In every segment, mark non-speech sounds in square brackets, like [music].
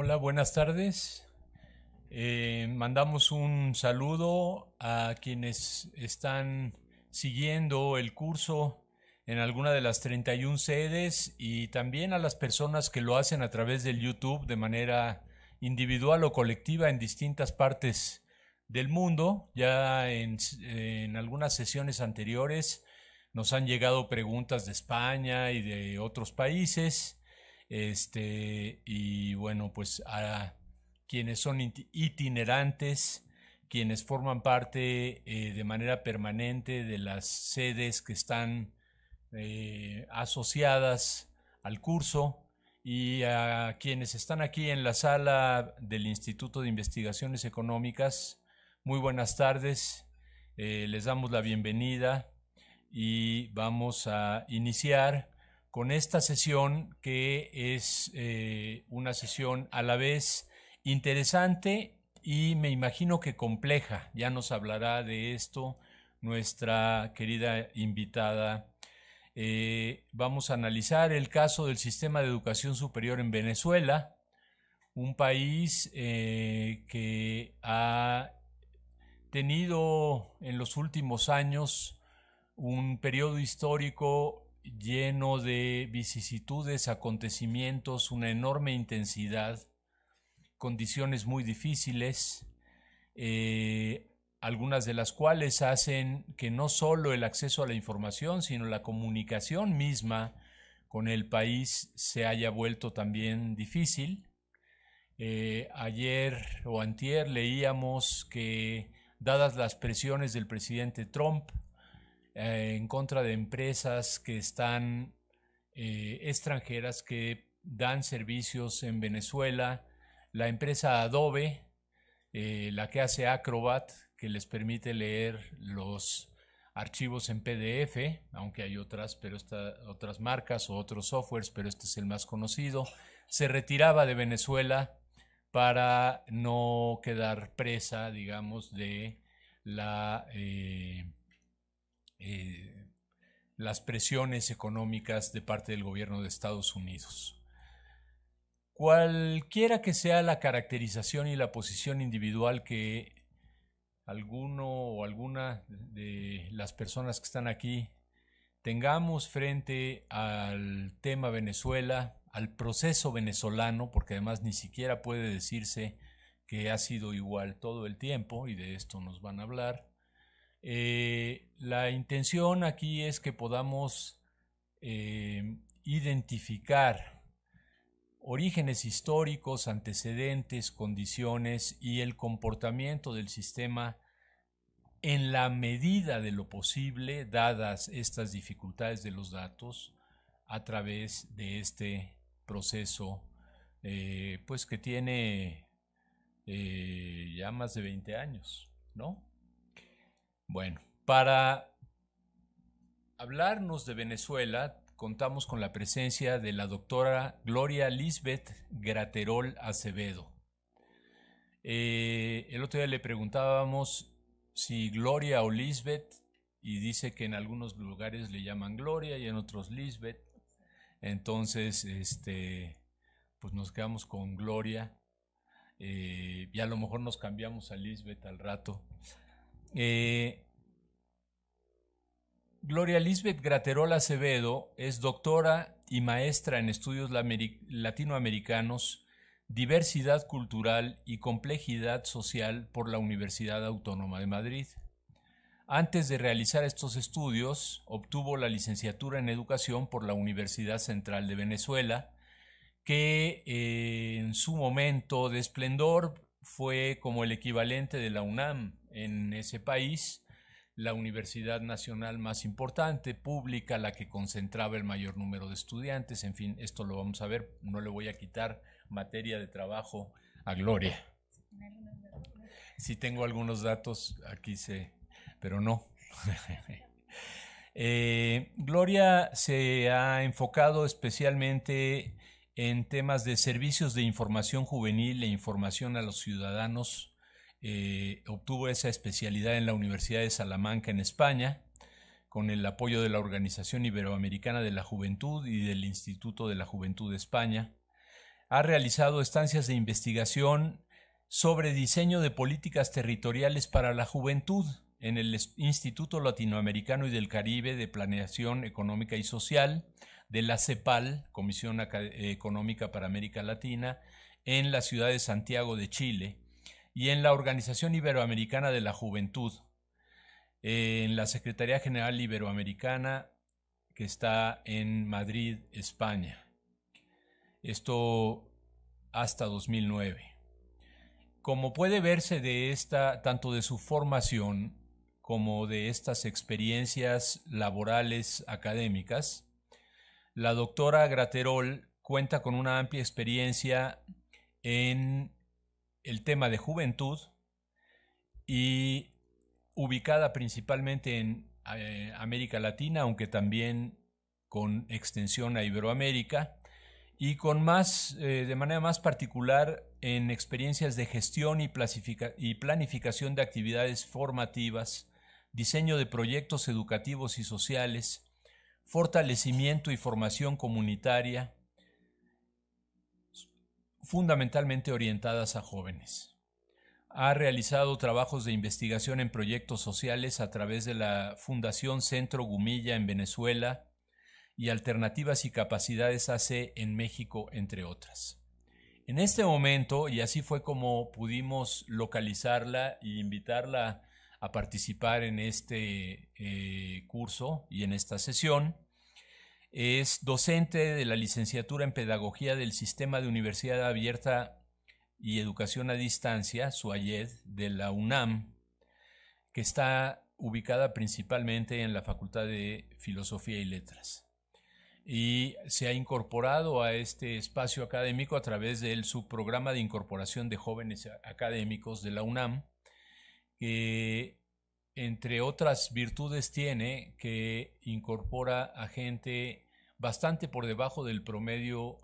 Hola, buenas tardes. Eh, mandamos un saludo a quienes están siguiendo el curso en alguna de las 31 sedes y también a las personas que lo hacen a través del YouTube de manera individual o colectiva en distintas partes del mundo. Ya en algunas sesiones anteriores nos han llegado preguntas de España y de otros países. Este, y bueno, pues a quienes son itinerantes, quienes forman parte eh, de manera permanente de las sedes que están eh, asociadas al curso y a quienes están aquí en la sala del Instituto de Investigaciones Económicas. Muy buenas tardes, eh, les damos la bienvenida y vamos a iniciar con esta sesión que es eh, una sesión a la vez interesante y me imagino que compleja. Ya nos hablará de esto nuestra querida invitada. Eh, vamos a analizar el caso del sistema de educación superior en Venezuela, un país eh, que ha tenido en los últimos años un periodo histórico lleno de vicisitudes, acontecimientos, una enorme intensidad, condiciones muy difíciles, eh, algunas de las cuales hacen que no solo el acceso a la información, sino la comunicación misma con el país se haya vuelto también difícil. Eh, ayer o antier leíamos que, dadas las presiones del presidente Trump, eh, en contra de empresas que están eh, extranjeras que dan servicios en Venezuela. La empresa Adobe, eh, la que hace Acrobat, que les permite leer los archivos en PDF, aunque hay otras, pero otras marcas o otros softwares, pero este es el más conocido, se retiraba de Venezuela para no quedar presa, digamos, de la eh, las presiones económicas de parte del gobierno de Estados Unidos. Cualquiera que sea la caracterización y la posición individual que alguno o alguna de las personas que están aquí tengamos frente al tema Venezuela, al proceso venezolano, porque además ni siquiera puede decirse que ha sido igual todo el tiempo, y de esto nos van a hablar, eh, la intención aquí es que podamos eh, identificar orígenes históricos, antecedentes, condiciones y el comportamiento del sistema en la medida de lo posible, dadas estas dificultades de los datos, a través de este proceso, eh, pues que tiene ya más de 20 años, ¿no? Bueno, para hablarnos de Venezuela, contamos con la presencia de la doctora Gloria Lisbeth Graterol Acevedo. Eh, el otro día le preguntábamos si Gloria o Lisbeth, y dice que en algunos lugares le llaman Gloria y en otros Lisbeth. Entonces, este, pues nos quedamos con Gloria eh, y a lo mejor nos cambiamos a Lisbeth al rato. Eh, Gloria Lisbeth Graterola Acevedo es doctora y maestra en estudios latinoamericanos, diversidad cultural y complejidad social por la Universidad Autónoma de Madrid. Antes de realizar estos estudios, obtuvo la licenciatura en educación por la Universidad Central de Venezuela, que eh, en su momento de esplendor fue como el equivalente de la UNAM en ese país, la universidad nacional más importante, pública, la que concentraba el mayor número de estudiantes, en fin, esto lo vamos a ver, no le voy a quitar materia de trabajo a Gloria. Si tengo algunos datos, aquí sé, pero no. [laughs] Eh, Gloria se ha enfocado especialmente en temas de servicios de información juvenil e información a los ciudadanos eh, obtuvo esa especialidad en la Universidad de Salamanca en España, con el apoyo de la Organización Iberoamericana de la Juventud y del Instituto de la Juventud de España. Ha realizado estancias de investigación sobre diseño de políticas territoriales para la juventud en el Instituto Latinoamericano y del Caribe de Planeación Económica y Social de la CEPAL, Comisión Económica para América Latina, en la ciudad de Santiago de Chile, y en la Organización Iberoamericana de la Juventud, en la Secretaría General Iberoamericana que está en Madrid, España. Esto hasta 2009. Como puede verse de esta, tanto de su formación como de estas experiencias laborales académicas, la doctora Graterol cuenta con una amplia experiencia en el tema de juventud y ubicada principalmente en eh, América Latina, aunque también con extensión a Iberoamérica y con más, eh, de manera más particular en experiencias de gestión y, y planificación de actividades formativas, diseño de proyectos educativos y sociales, fortalecimiento y formación comunitaria, fundamentalmente orientadas a jóvenes. Ha realizado trabajos de investigación en proyectos sociales a través de la Fundación Centro Gumilla en Venezuela y Alternativas y Capacidades AC en México, entre otras. En este momento, y así fue como pudimos localizarla e invitarla a participar en este eh, curso y en esta sesión, es docente de la licenciatura en Pedagogía del Sistema de Universidad Abierta y Educación a Distancia, SUAYED, de la UNAM, que está ubicada principalmente en la Facultad de Filosofía y Letras. Y se ha incorporado a este espacio académico a través del subprograma de incorporación de jóvenes académicos de la UNAM, que entre otras virtudes tiene que incorpora a gente bastante por debajo del promedio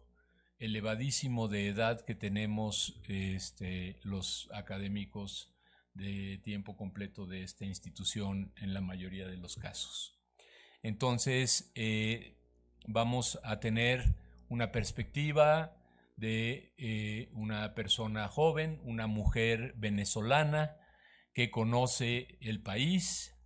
elevadísimo de edad que tenemos este, los académicos de tiempo completo de esta institución en la mayoría de los casos. Entonces, eh, vamos a tener una perspectiva de eh, una persona joven, una mujer venezolana, que conoce el país,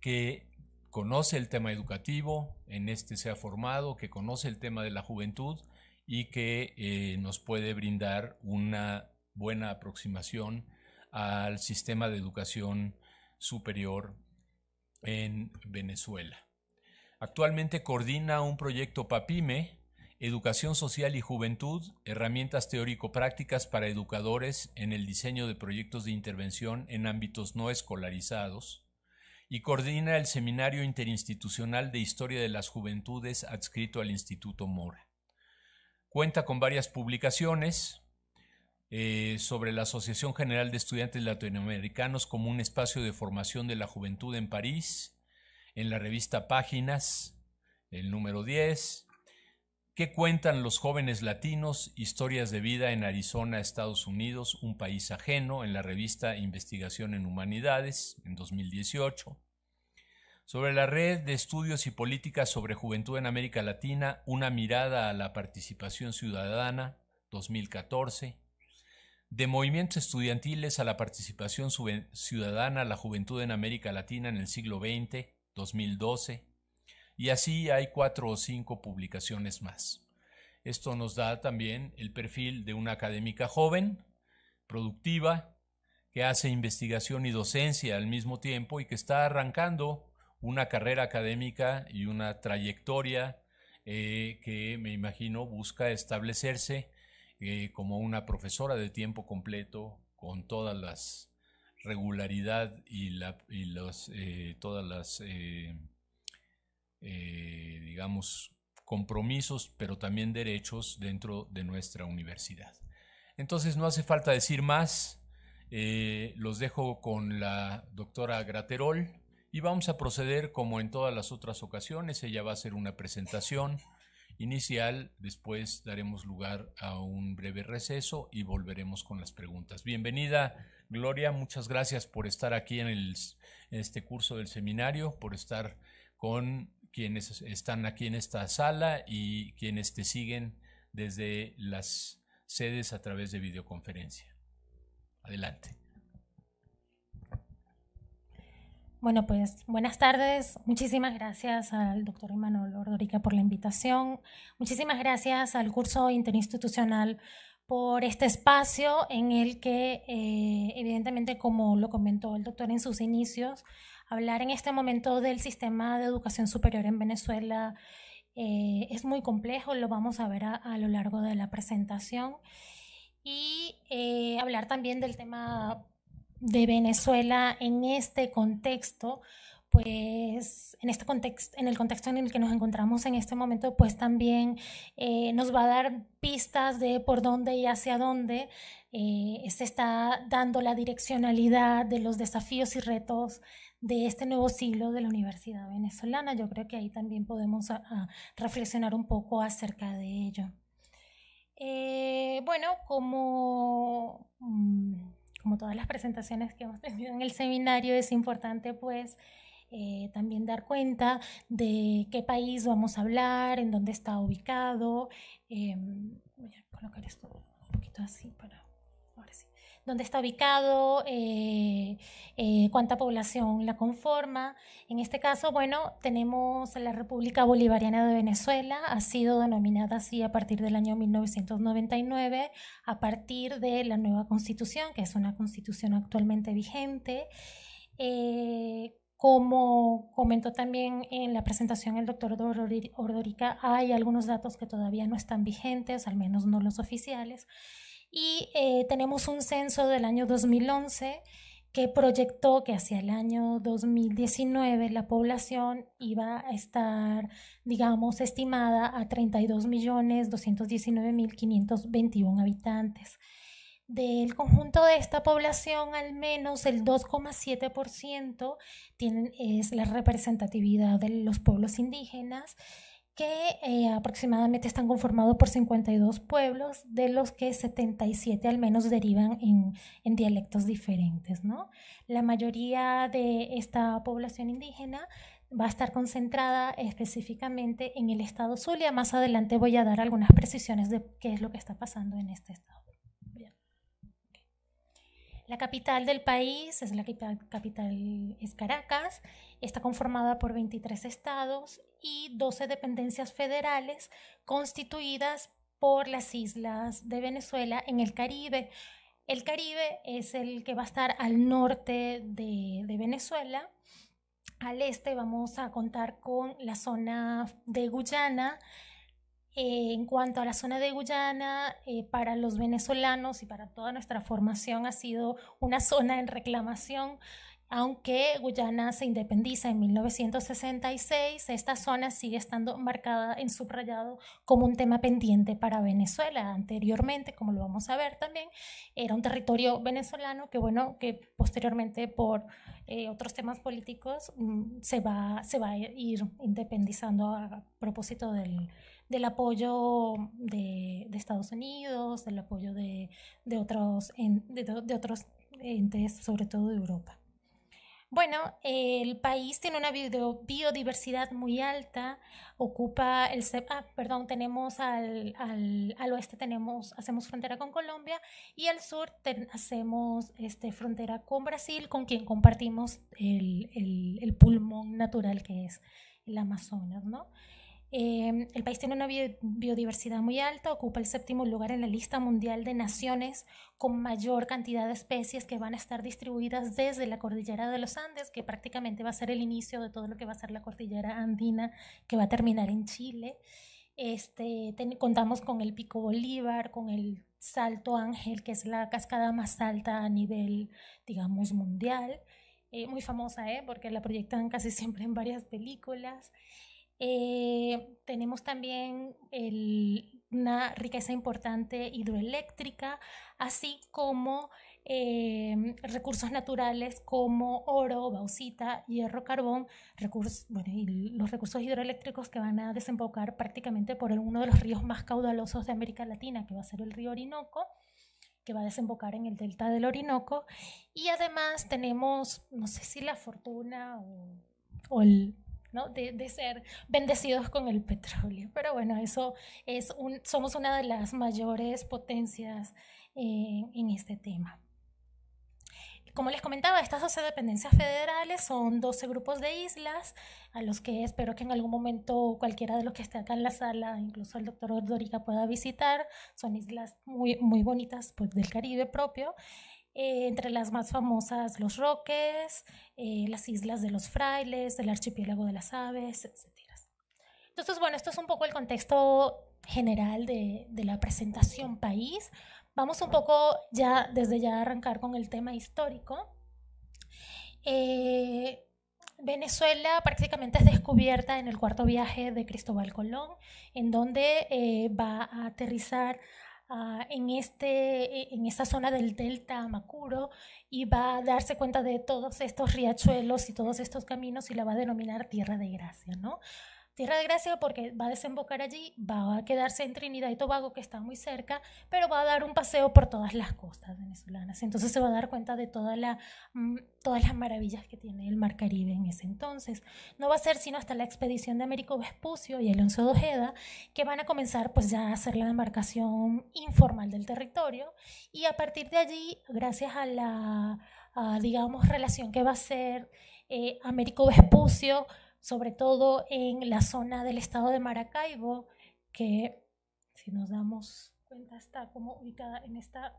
que conoce el tema educativo, en este se ha formado, que conoce el tema de la juventud y que eh, nos puede brindar una buena aproximación al sistema de educación superior en Venezuela. Actualmente coordina un proyecto PAPIME Educación Social y Juventud, herramientas teórico-prácticas para educadores en el diseño de proyectos de intervención en ámbitos no escolarizados, y coordina el Seminario Interinstitucional de Historia de las Juventudes adscrito al Instituto Mora. Cuenta con varias publicaciones eh, sobre la Asociación General de Estudiantes Latinoamericanos como un espacio de formación de la juventud en París, en la revista Páginas, el número 10, ¿Qué cuentan los jóvenes latinos? Historias de vida en Arizona, Estados Unidos, un país ajeno, en la revista Investigación en Humanidades, en 2018. Sobre la red de estudios y políticas sobre juventud en América Latina, una mirada a la participación ciudadana, 2014. De movimientos estudiantiles a la participación ciudadana, la juventud en América Latina en el siglo XX, 2012. Y así hay cuatro o cinco publicaciones más. Esto nos da también el perfil de una académica joven, productiva, que hace investigación y docencia al mismo tiempo y que está arrancando una carrera académica y una trayectoria eh, que me imagino busca establecerse eh, como una profesora de tiempo completo con todas las regularidad y, la, y los, eh, todas las eh, digamos, compromisos, pero también derechos dentro de nuestra universidad. Entonces no hace falta decir más, eh, los dejo con la doctora Graterol y vamos a proceder como en todas las otras ocasiones, ella va a hacer una presentación inicial, después daremos lugar a un breve receso y volveremos con las preguntas. Bienvenida, Gloria, muchas gracias por estar aquí en, el, en este curso del seminario, por estar con quienes están aquí en esta sala y quienes te siguen desde las sedes a través de videoconferencia. Adelante. Bueno, pues buenas tardes. Muchísimas gracias al doctor Emanuel Ordorica por la invitación. Muchísimas gracias al curso interinstitucional por este espacio en el que, eh, evidentemente, como lo comentó el doctor en sus inicios, hablar en este momento del sistema de educación superior en Venezuela eh, es muy complejo, lo vamos a ver a, lo largo de la presentación. Y eh, hablar también del tema de Venezuela en este contexto, pues en este en el contexto en el que nos encontramos en este momento, pues también eh, nos va a dar pistas de por dónde y hacia dónde se está dando la direccionalidad de los desafíos y retos de este nuevo siglo de la Universidad Venezolana. Yo creo que ahí también podemos reflexionar un poco acerca de ello. Eh, bueno, como, mm, como todas las presentaciones que hemos tenido en el seminario, es importante pues... Eh, también dar cuenta de qué país vamos a hablar, en dónde está ubicado. Eh, voy a colocar esto un poquito así para... Ahora sí dónde está ubicado, eh, eh, cuánta población la conforma. En este caso, bueno, tenemos la República Bolivariana de Venezuela, ha sido denominada así a partir del año 1999, a partir de la nueva constitución, que es una constitución actualmente vigente. Eh, como comentó también en la presentación el doctor Ordorica, hay algunos datos que todavía no están vigentes, al menos no los oficiales. Y eh, tenemos un censo del año 2011 que proyectó que hacia el año 2019 la población iba a estar, digamos, estimada a 32.219.521 habitantes. Del conjunto de esta población, al menos el 2,7% es la representatividad de los pueblos indígenas que eh, aproximadamente están conformados por 52 pueblos, de los que 77 al menos derivan en, en dialectos diferentes. ¿no? La mayoría de esta población indígena va a estar concentrada específicamente en el estado Zulia. Más adelante voy a dar algunas precisiones de qué es lo que está pasando en este estado. La capital del país es la capital es Caracas, está conformada por 23 estados y 12 dependencias federales constituidas por las islas de Venezuela en el Caribe. El Caribe es el que va a estar al norte de, de Venezuela. Al este vamos a contar con la zona de Guyana, eh, en cuanto a la zona de Guyana, eh, para los venezolanos y para toda nuestra formación ha sido una [laughs] zona en reclamación. Aunque Guyana se independiza en 1966, esta zona sigue estando marcada en subrayado como un tema pendiente para Venezuela. Anteriormente, como lo vamos a ver también, era un territorio venezolano que, bueno, que posteriormente por eh, otros temas políticos mm, se va, se va a ir independizando a propósito del, del apoyo de, Estados Unidos, del apoyo de, de otros, de, otros entes, sobre todo de Europa. Bueno, el país tiene una biodiversidad muy alta, ocupa el... Ah, perdón, tenemos al, al, al, oeste tenemos, hacemos frontera con Colombia y al sur hacemos este, frontera con Brasil, con quien compartimos el, el, el pulmón natural que es el Amazonas, ¿no? Em, el país tiene una biodiversidad muy alta, ocupa el séptimo lugar en la lista mundial de naciones con mayor cantidad de especies que van a estar distribuidas desde la cordillera de los Andes, que prácticamente va a ser el inicio de todo lo que va a ser la cordillera andina, que va a terminar en Chile. Este, contamos con el Pico Bolívar, con el Salto Ángel, que es la cascada más alta a nivel, digamos, mundial. Eh, muy famosa, ¿eh? porque la proyectan casi siempre en varias películas. Eh, tenemos también una riqueza importante hidroeléctrica, así como eh, recursos naturales como oro, bauxita, hierro, carbón, los recursos hidroeléctricos que van a desembocar prácticamente por uno de los ríos más caudalosos de América Latina, que va a ser el río Orinoco que va a desembocar en el delta del Orinoco. Y además tenemos, no sé si la fortuna o el, de, ser bendecidos con el petróleo. Pero bueno, eso es un, somos una de las mayores potencias eh, en, este tema. Como les comentaba, estas 12 dependencias federales son 12 grupos de islas a los que espero que en algún momento cualquiera de los que esté acá en la sala, incluso el doctor Dorica pueda visitar. Son islas muy, muy bonitas pues, del Caribe propio. Eh, entre las más famosas, los Roques, eh, las Islas de los Frailes, el Archipiélago de las Aves, etc. Entonces, bueno, esto es un poco el contexto general de, de la presentación país. Vamos un poco ya, desde ya, a arrancar con el tema histórico. Eh, Venezuela prácticamente es descubierta en el cuarto viaje de Cristóbal Colón, en donde va a aterrizar Ah, en, este, e, en esta zona del delta Macuro y va a darse cuenta de todos estos riachuelos y todos estos caminos y la va a denominar Tierra de Gracia, ¿no? Tierra de Gracia porque va a desembocar allí, va a quedarse en Trinidad y Tobago, que está muy cerca, pero va a dar un paseo por todas las costas venezolanas. Entonces se va a dar cuenta de toda la, mm, todas las maravillas que tiene el Mar Caribe en ese entonces. No va a ser sino hasta la expedición de Américo Vespucio y Alonso de Ojeda que van a comenzar pues ya a hacer la demarcación informal del territorio y a partir de allí, gracias a la, digamos, relación que va a ser eh, Américo Vespucio, sobre todo en la zona del estado de Maracaibo, que si nos damos cuenta está como ubicada en esta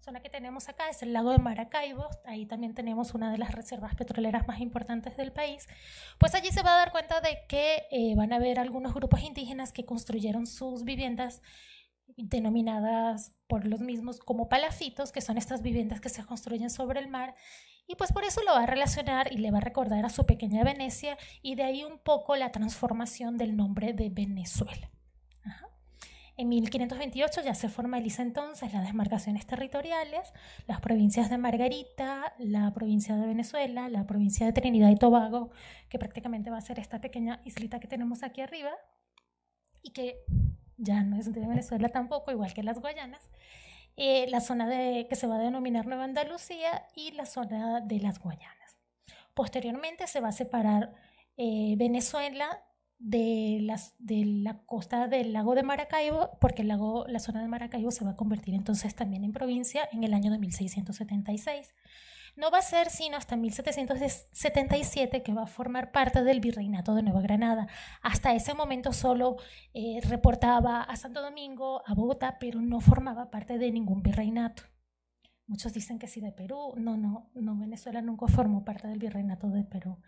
zona que tenemos acá, es el lago de Maracaibo, ahí también tenemos una de las reservas petroleras más importantes del país, pues allí se va a dar cuenta de que eh, van a haber algunos grupos indígenas que construyeron sus viviendas denominadas por los mismos como palafitos, que son estas viviendas que se construyen sobre el mar y pues por eso lo va a relacionar y le va a recordar a su pequeña Venecia y de ahí un poco la transformación del nombre de Venezuela. En 1528 ya se formaliza entonces las demarcaciones territoriales, las provincias de Margarita, la provincia de Venezuela, la provincia de Trinidad y Tobago, que prácticamente va a ser esta pequeña islita que tenemos aquí arriba y que ya no es de Venezuela tampoco, igual que las Guayanas. Eh, la zona que se va a denominar Nueva Andalucía y la zona de las Guayanas. Posteriormente se va a separar eh, Venezuela de, las, de la costa del lago de Maracaibo, porque el lago, la zona de Maracaibo se va a convertir entonces también en provincia en el año de 1676. No va a ser sino hasta 1777 que va a formar parte del virreinato de Nueva Granada. Hasta ese momento solo eh, reportaba a Santo Domingo, a Bogotá, pero no formaba parte de ningún virreinato. Muchos dicen que sí de Perú. No, no, no, Venezuela nunca formó parte del virreinato de Perú.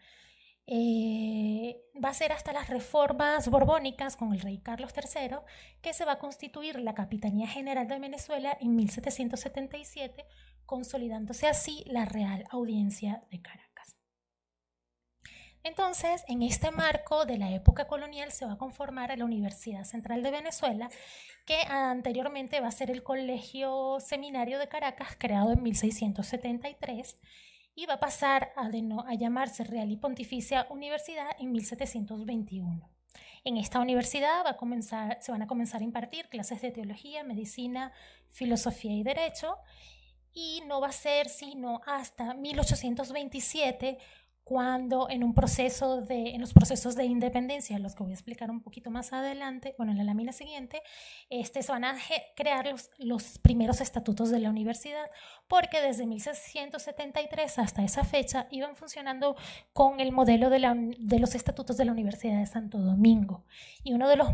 Eh, va a ser hasta las reformas borbónicas con el rey Carlos III que se va a constituir la Capitanía General de Venezuela en 1777 consolidándose así la Real Audiencia de Caracas. Entonces, en este marco de la época colonial se va a conformar la Universidad Central de Venezuela, que anteriormente va a ser el Colegio Seminario de Caracas, creado en 1673, y va a pasar a, a llamarse Real y Pontificia Universidad en 1721. En esta universidad va a comenzar, se van a comenzar a impartir clases de teología, medicina, filosofía y derecho y no va a ser sino hasta 1827 cuando en un proceso de, en los procesos de independencia, los que voy a explicar un poquito más adelante, bueno, en la lámina siguiente, este, se van a crear los, los primeros estatutos de la universidad, porque desde 1673 hasta esa fecha iban funcionando con el modelo de, los estatutos de la Universidad de Santo Domingo. Y uno de, los,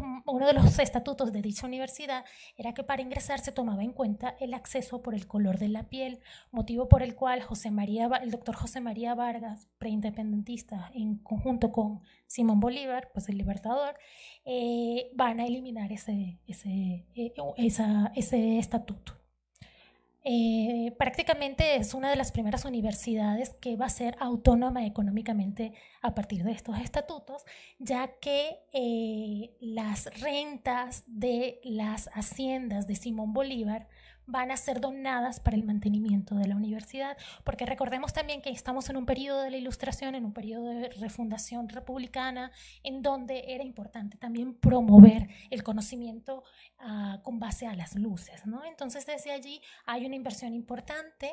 estatutos de dicha universidad era que para ingresar se tomaba en cuenta el acceso por el color de la piel, motivo por el cual José María, el doctor José María Vargas, preindependentista, en conjunto con Simón Bolívar, pues el libertador, eh, van a eliminar ese eh, estatuto. Eh, prácticamente es una de las primeras universidades que va a ser autónoma económicamente a partir de estos estatutos, ya que eh, las rentas de las haciendas de Simón Bolívar van a ser donadas para el mantenimiento de la universidad, porque recordemos también que estamos en un periodo de la Ilustración, en un periodo de refundación republicana, en donde era importante también promover el conocimiento ah, con base a las luces. ¿no? Entonces, desde allí hay una inversión importante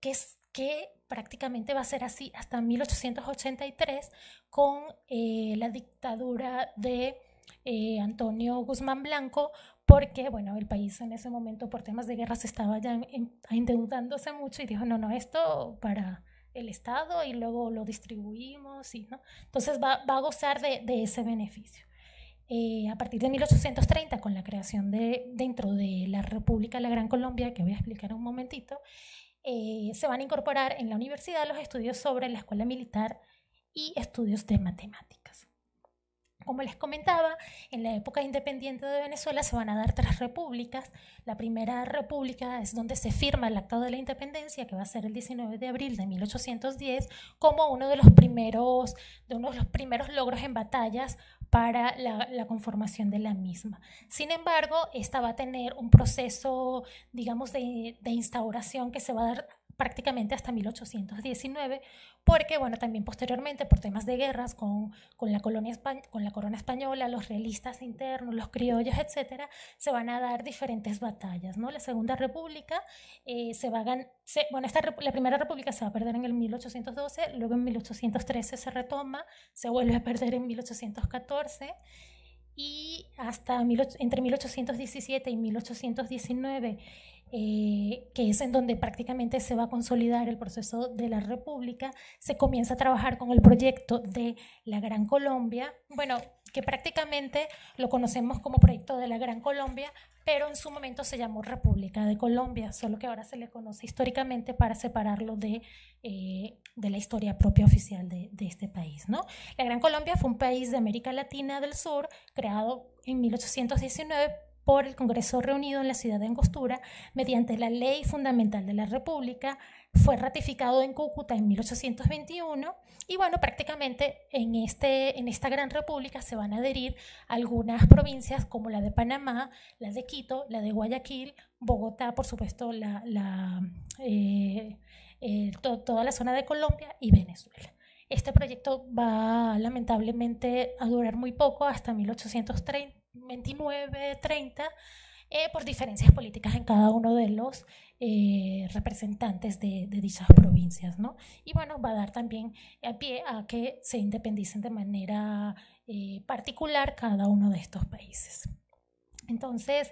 que es que prácticamente va a ser así hasta 1883 con eh, la dictadura de eh, Antonio Guzmán Blanco, porque, bueno, el país en ese momento por temas de guerra se estaba ya endeudándose mucho y dijo, no, no, esto para el Estado y luego lo distribuimos, y, ¿no? Entonces va, a gozar de, ese beneficio. Eh, a partir de 1830, con la creación de, dentro de la República de la Gran Colombia, que voy a explicar un momentito, eh, se van a incorporar en la universidad los estudios sobre la escuela militar y estudios de matemáticas. Como les comentaba, en la época independiente de Venezuela se van a dar tres repúblicas. La primera república es donde se firma el Acto de la Independencia, que va a ser el 19 de abril de 1810, como uno de los primeros, de uno de los primeros logros en batallas para la, conformación de la misma. Sin embargo, esta va a tener un proceso, digamos, de instauración que se va a dar prácticamente hasta 1819, porque bueno, también posteriormente por temas de guerras con, la, colonia con la corona española, los realistas internos, los criollos, etcétera, se van a dar diferentes batallas, ¿no? La Segunda República eh, se va a bueno, esta, la Primera República se va a perder en el 1812, luego en 1813 se retoma, se vuelve a perder en 1814 y hasta entre 1817 y 1819 eh, que es en donde prácticamente se va a consolidar el proceso de la República, se comienza a trabajar con el proyecto de la Gran Colombia, bueno, que prácticamente lo conocemos como proyecto de la Gran Colombia, pero en su momento se llamó República de Colombia, solo que ahora se le conoce históricamente para separarlo de, eh, de la historia propia oficial de, este país. ¿no? La Gran Colombia fue un país de América Latina del Sur creado en 1819 el Congreso reunido en la ciudad de Angostura mediante la Ley Fundamental de la República, fue ratificado en Cúcuta en 1821 y bueno, prácticamente en, este, en esta gran república se van a adherir algunas provincias como la de Panamá, la de Quito, la de Guayaquil, Bogotá, por supuesto, eh, eh, toda la zona de Colombia y Venezuela. Este proyecto va lamentablemente a durar muy poco, hasta 1830 29, 30, eh, por diferencias políticas en cada uno de los eh, representantes de, dichas provincias, ¿no? Y bueno, va a dar también a eh, pie a que se independicen de manera particular cada uno de estos países. Entonces,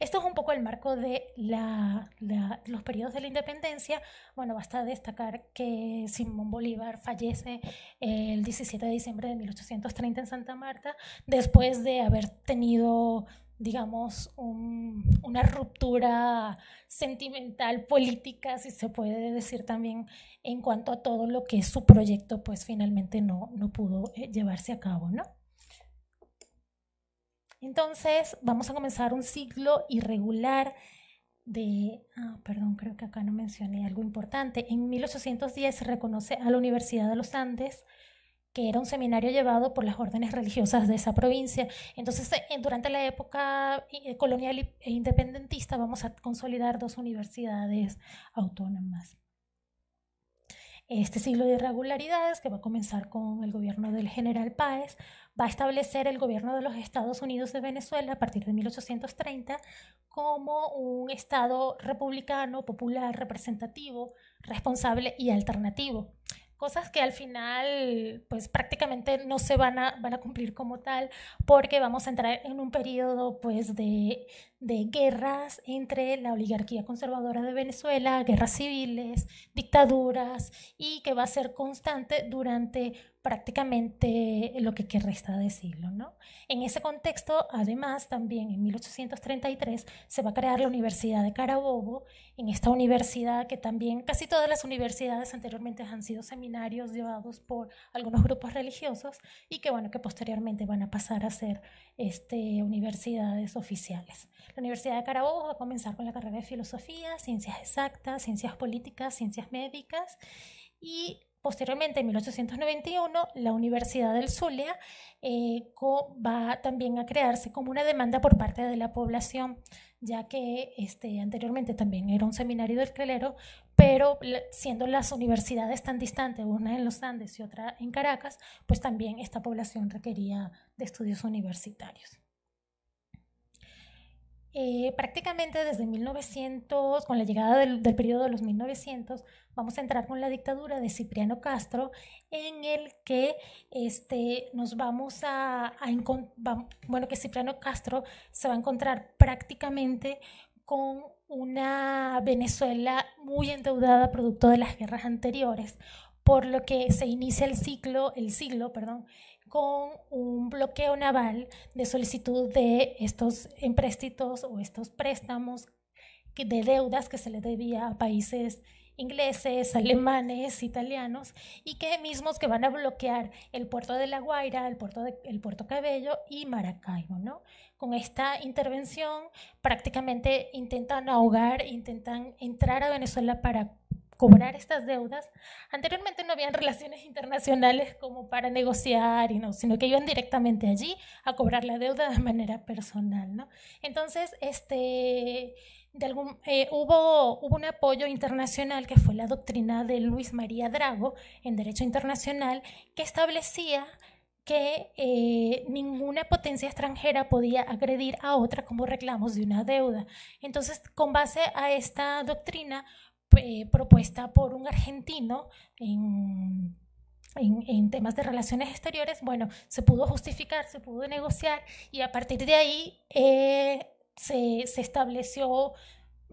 esto es un poco el marco de la, los periodos de la independencia. Bueno, basta destacar que Simón Bolívar fallece el 17 de diciembre de 1830 en Santa Marta, después de haber tenido digamos, una ruptura sentimental, política, si se puede decir también, en cuanto a todo lo que su proyecto, pues finalmente no, no pudo eh, llevarse a cabo, ¿no? Entonces vamos a comenzar un siglo irregular de, ah, perdón, creo que acá no mencioné algo importante. En 1810 se reconoce a la Universidad de los Andes, que era un seminario llevado por las órdenes religiosas de esa provincia. Entonces, eh, durante la época eh, colonial e independentista vamos a consolidar dos universidades autónomas. Este siglo de irregularidades, que va a comenzar con el gobierno del general Páez, va a establecer el gobierno de los Estados Unidos de Venezuela a partir de 1830 como un Estado republicano, popular, representativo, responsable y alternativo. Cosas que al final, pues prácticamente no se van a, cumplir como tal, porque vamos a entrar en un periodo pues, de, de guerras entre la oligarquía conservadora de Venezuela, guerras civiles, dictaduras, y que va a ser constante durante prácticamente lo que, querrá decirlo, ¿no? En ese contexto, además, también en 1833 se va a crear la Universidad de Carabobo, en esta universidad que también casi todas las universidades anteriormente han sido seminarios llevados por algunos grupos religiosos y que, bueno, que posteriormente van a pasar a ser este, universidades oficiales. La Universidad de Carabobo va a comenzar con la carrera de filosofía, ciencias exactas, ciencias políticas, ciencias médicas y Posteriormente, en 1891, la Universidad del Zulia eh, va también a crearse como una demanda por parte de la población, ya que este, anteriormente también era un seminario del clero, pero siendo las universidades tan distantes, una en los Andes y otra en Caracas, pues también esta población requería de estudios universitarios. Eh, prácticamente desde 1900, con la llegada del, periodo de los 1900, vamos a entrar con la dictadura de Cipriano Castro, en el que este, nos vamos a, a bueno, que Cipriano Castro se va a encontrar prácticamente con una Venezuela muy endeudada producto de las guerras anteriores, por lo que se inicia el ciclo, el siglo, perdón, con un bloqueo naval de solicitud de estos empréstitos o estos préstamos de deudas que se le debía a países ingleses, alemanes, italianos, y que mismos que van a bloquear el puerto de La Guaira, el puerto, de, el puerto Cabello y Maracaibo, ¿no? Con esta intervención prácticamente intentan ahogar, intentan entrar a Venezuela para cobrar estas deudas, anteriormente no habían [laughs] relaciones internacionales como para negociar, y no, sino que iban directamente allí a cobrar la deuda de manera personal. ¿no? Entonces, este, de algún, eh, hubo, hubo un apoyo internacional que fue la doctrina de Luis María Drago en Derecho Internacional que establecía que eh, ninguna potencia extranjera podía agredir a otra como reclamos de una deuda. Entonces, con base a esta doctrina, eh, propuesta por un argentino en, temas de relaciones exteriores, bueno, se pudo justificar, se pudo negociar y a partir de ahí eh, se, estableció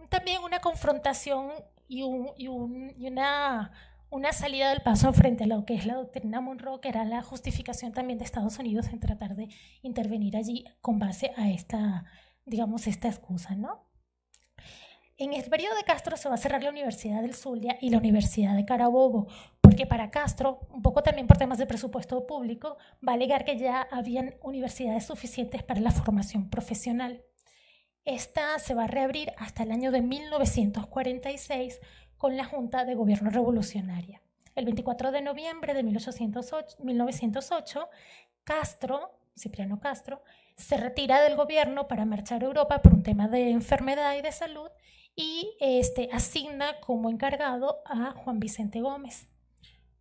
también una confrontación y, un, y, una una salida del paso frente a lo que es la doctrina Monroe, que era la justificación también de Estados Unidos en tratar de intervenir allí con base a esta, digamos, esta excusa, ¿no? en el periodo de Castro se va a cerrar la Universidad del Zulia y la Universidad de Carabobo, porque para Castro, un poco también por temas de presupuesto público, va a alegar que ya habían universidades suficientes para la formación profesional. Esta se va a reabrir hasta el año de 1946 con la Junta de Gobierno Revolucionaria. El 24 de noviembre de 1908, Castro, Cipriano Castro, se retira del gobierno para marchar a Europa por un tema de enfermedad y de salud y este, asigna como encargado a Juan Vicente Gómez.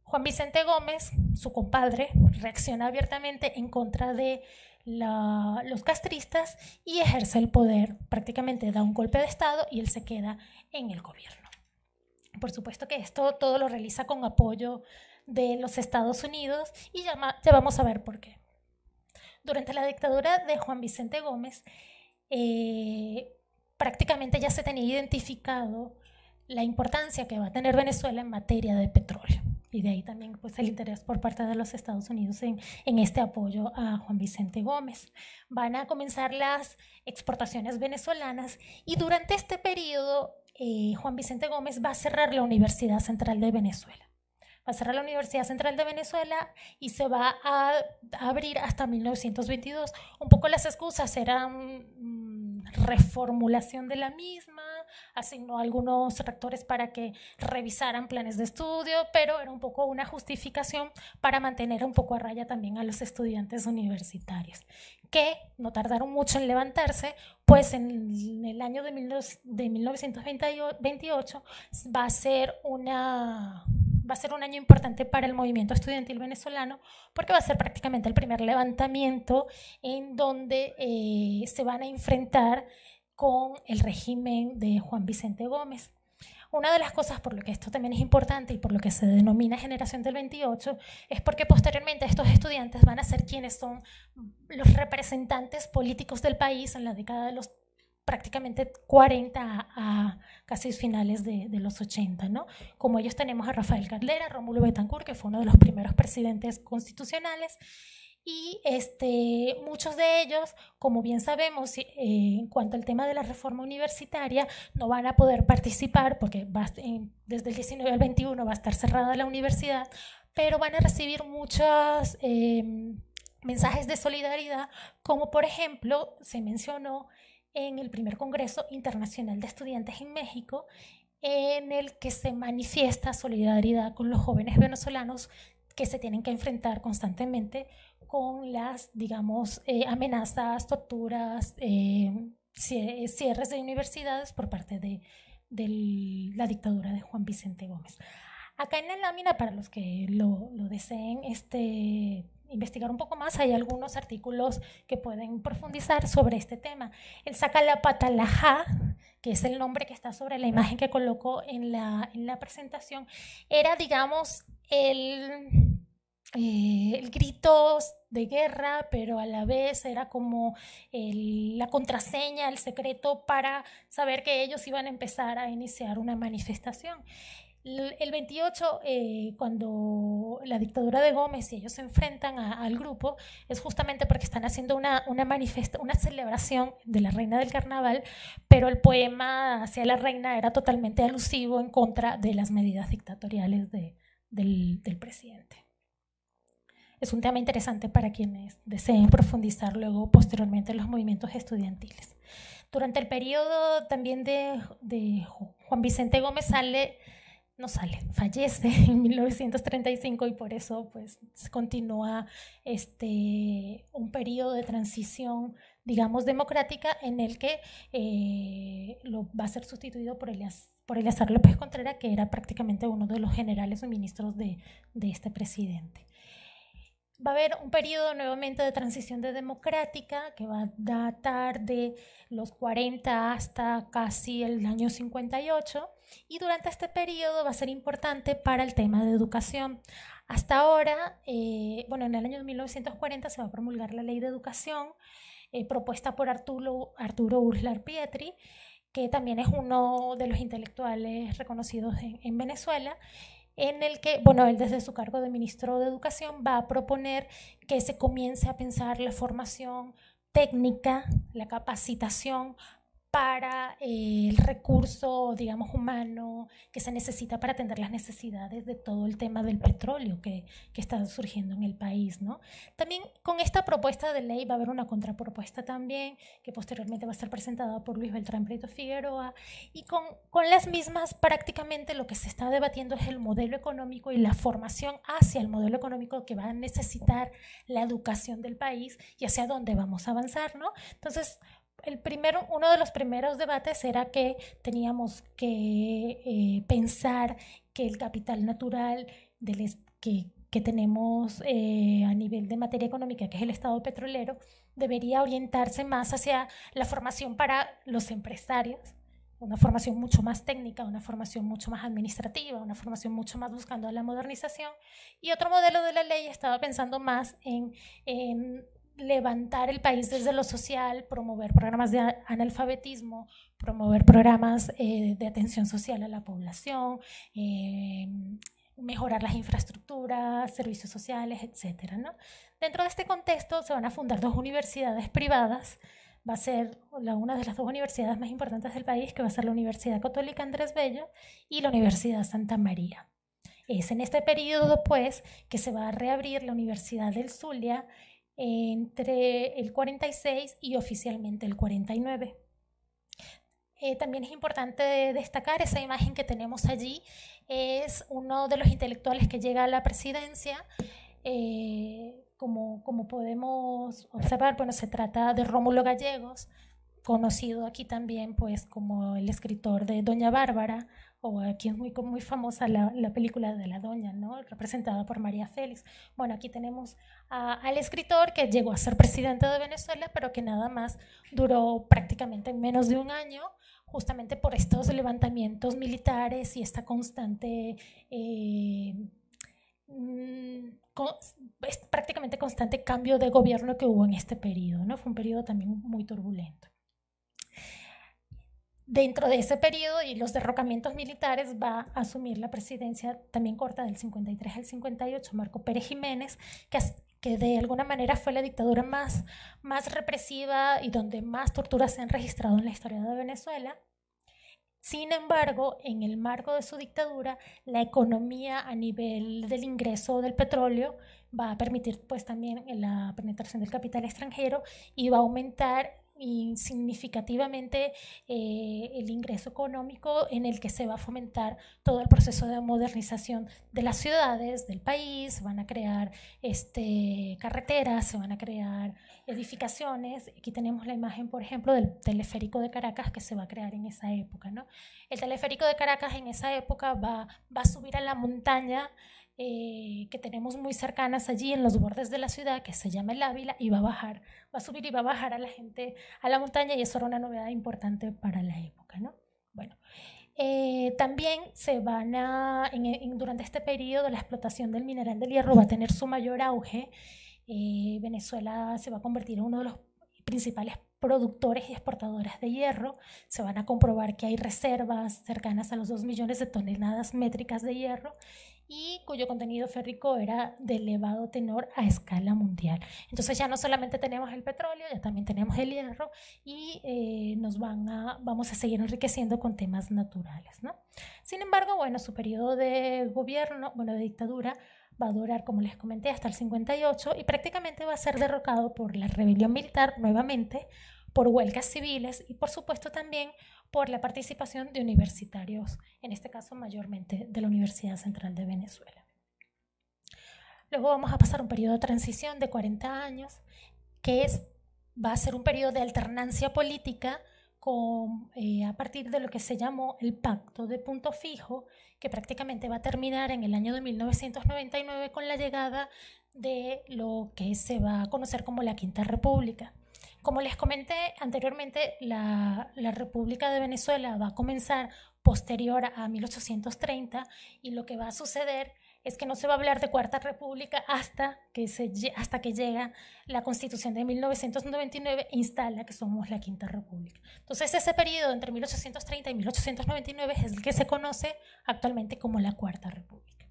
Juan Vicente Gómez, su compadre, reacciona abiertamente en contra de los castristas y ejerce el poder, prácticamente da un golpe de Estado y él se queda en el gobierno. Por supuesto que esto todo lo realiza con apoyo de los Estados Unidos y ya, ya vamos a ver por qué. Durante la dictadura de Juan Vicente Gómez, eh, prácticamente ya se tenía identificado la importancia que va a tener Venezuela en materia de petróleo. Y de ahí también pues, el interés por parte de los Estados Unidos en, este apoyo a Juan Vicente Gómez. Van a comenzar las exportaciones venezolanas y durante este periodo eh, Juan Vicente Gómez va a cerrar la Universidad Central de Venezuela va a cerrar la Universidad Central de Venezuela y se va a abrir hasta 1922. Un poco las excusas eran mm, reformulación de la misma, asignó algunos rectores para que revisaran planes de estudio, pero era un poco una justificación para mantener un poco a raya también a los estudiantes universitarios, que no tardaron mucho en levantarse, pues en el año de, de 1928 va a ser una va a ser un año importante para el movimiento estudiantil venezolano porque va a ser prácticamente el primer levantamiento en donde eh, se van a enfrentar con el régimen de Juan Vicente Gómez. Una de las cosas por lo que esto también es importante y por lo que se denomina generación del 28 es porque posteriormente estos estudiantes van a ser quienes son los representantes políticos del país en la década de los prácticamente 40 a, casi finales de, los 80, ¿no? Como ellos tenemos a Rafael Caldera, Rómulo Betancourt, que fue uno de los primeros presidentes constitucionales, y este, muchos de ellos, como bien sabemos, eh, en cuanto al tema de la reforma universitaria, no van a poder participar porque desde el 19 al 21 va a estar cerrada la universidad, pero van a recibir muchos eh, mensajes de solidaridad, como por ejemplo se mencionó en el primer Congreso Internacional de Estudiantes en México, en el que se manifiesta solidaridad con los jóvenes venezolanos que se tienen que enfrentar constantemente con las, digamos, eh, amenazas, torturas, eh, cierres de universidades por parte de, la dictadura de Juan Vicente Gómez. Acá en la lámina, para los que lo, lo deseen, este, investigar un poco más, hay algunos artículos que pueden profundizar sobre este tema. El Sacalapatalajá, que es el nombre que está sobre la imagen que colocó en la, presentación, era, digamos, el, eh, el grito de guerra, pero a la vez era como la contraseña, el secreto para saber que ellos iban a empezar a iniciar una manifestación. El 28, eh, cuando la dictadura de Gómez y ellos se enfrentan al grupo, es justamente porque están haciendo una, una, manifesta, una celebración de la reina del carnaval, pero el poema hacia la reina era totalmente alusivo en contra de las medidas dictatoriales del, presidente. Es un tema interesante para quienes deseen profundizar luego posteriormente en los movimientos estudiantiles. Durante el periodo también de, de Juan Vicente Gómez sale no sale, fallece [laughs] en 1935 y por eso pues continúa este, un periodo de transición, digamos, democrática en el que eh, lo, va a ser sustituido por Elias, por López Contreras, que era prácticamente uno de los generales o ministros de este presidente va a haber un periodo nuevamente de transición de democrática que va a datar de los 40 hasta casi el año 58 y durante este periodo va a ser importante para el tema de educación. Hasta ahora, eh, bueno, en el año 1940 se va a promulgar la ley de educación eh, propuesta por Arturo, Arturo Pietri que también es uno de los intelectuales reconocidos en, en Venezuela, en el que, bueno, él desde su cargo de ministro de Educación va a proponer que se comience a pensar la formación técnica, la capacitación para el recurso, digamos, humano que se necesita para atender las necesidades de todo el tema del petróleo que, que, está surgiendo en el país, ¿no? También con esta propuesta de ley va a haber una contrapropuesta también, que posteriormente va a ser presentada por Luis Beltrán Brito Figueroa, y con, con las mismas prácticamente lo que se está debatiendo es el modelo económico y la formación hacia el modelo económico que va a necesitar la educación del país y hacia dónde vamos a avanzar, ¿no? Entonces, el primero, uno de los primeros debates era que teníamos que eh, pensar que el capital natural del que, tenemos eh, a nivel de materia económica, que es el Estado petrolero, debería orientarse más hacia la formación para los empresarios, una formación mucho más técnica, una formación mucho más administrativa, una formación mucho más buscando la modernización. Y otro modelo de la ley estaba pensando más en levantar el país desde lo social, promover programas de analfabetismo, promover programas eh, de atención social a la población, eh, mejorar las infraestructuras, servicios sociales, etc. Dentro de este contexto se van a fundar dos universidades privadas. Va a ser una de las dos universidades más importantes del país, que va a ser la Universidad Católica Andrés Bello y la Universidad Santa María. Es en este periodo, pues, que se va a reabrir la Universidad del Zulia, entre el 46 y oficialmente el 49. Eh, también es importante destacar esa imagen que tenemos allí. Es uno de los intelectuales que llega a la presidencia. Eh, como, podemos observar, bueno, se trata de Rómulo Gallegos, conocido aquí también pues, como el escritor de Doña Bárbara o aquí es muy, muy famosa la, película de la doña, ¿no? representada por María Félix. Bueno, aquí tenemos al escritor que llegó a ser presidente de Venezuela, pero que nada más duró prácticamente menos de un año, justamente por estos levantamientos militares y esta constante... Eh, mm, prácticamente constante cambio de gobierno que hubo en este periodo, ¿no? Fue un periodo también muy turbulento dentro de ese periodo y los derrocamientos militares va a asumir la presidencia también corta del 53 al 58 Marco Pérez Jiménez, que, que de alguna manera fue la dictadura más, más represiva y donde más torturas se han registrado en la historia de Venezuela. Sin embargo, en el marco de su dictadura, la economía a nivel del ingreso del petróleo va a permitir pues también la penetración del capital extranjero y va a aumentar y significativamente eh, el ingreso económico en el que se va a fomentar todo el proceso de modernización de las ciudades, del país, van a crear este, carreteras, se van a crear edificaciones. Aquí tenemos la imagen, por ejemplo, del teleférico de Caracas que se va a crear en esa época. ¿no? El teleférico de Caracas en esa época va a subir a la montaña eh, que tenemos muy cercanas allí en los bordes de la ciudad, que se llama el Ávila, y va a bajar, va a subir y va a bajar a la gente a la montaña, y eso era una novedad importante para la época, ¿no? Bueno, eh, también se van a, durante este periodo, la explotación del mineral del hierro va a tener su mayor auge. Eh, Venezuela se va a convertir en uno de los principales productores y exportadores de hierro. Se van a comprobar que hay reservas cercanas a los 2 millones de toneladas métricas de hierro y cuyo contenido férrico era de elevado tenor a escala mundial. Entonces ya no solamente tenemos el petróleo, ya también tenemos el hierro y eh, nos van a, vamos a seguir enriqueciendo con temas naturales. ¿no? Sin embargo, bueno, su periodo de gobierno, bueno, de dictadura, va a durar, como les comenté, hasta el 58 y prácticamente va a ser derrocado por la rebelión militar nuevamente, por huelgas civiles y por supuesto también por la participación de universitarios, en este caso mayormente de la Universidad Central de Venezuela. Luego vamos a pasar un periodo de transición de 40 años, que va a ser un periodo de alternancia política eh, a partir de lo que se llamó el pacto de punto fijo, que prácticamente va a terminar en el año de 1999 con la llegada de lo que se va a conocer como la Quinta República. Como les comenté anteriormente, la, República de Venezuela va a comenzar posterior a 1830 y lo que va a suceder es que no se va a hablar de Cuarta República hasta que, se, hasta que llega la Constitución de 1999 e instala que somos la Quinta República. Entonces ese periodo entre 1830 y 1899 es el que se conoce actualmente como la Cuarta República.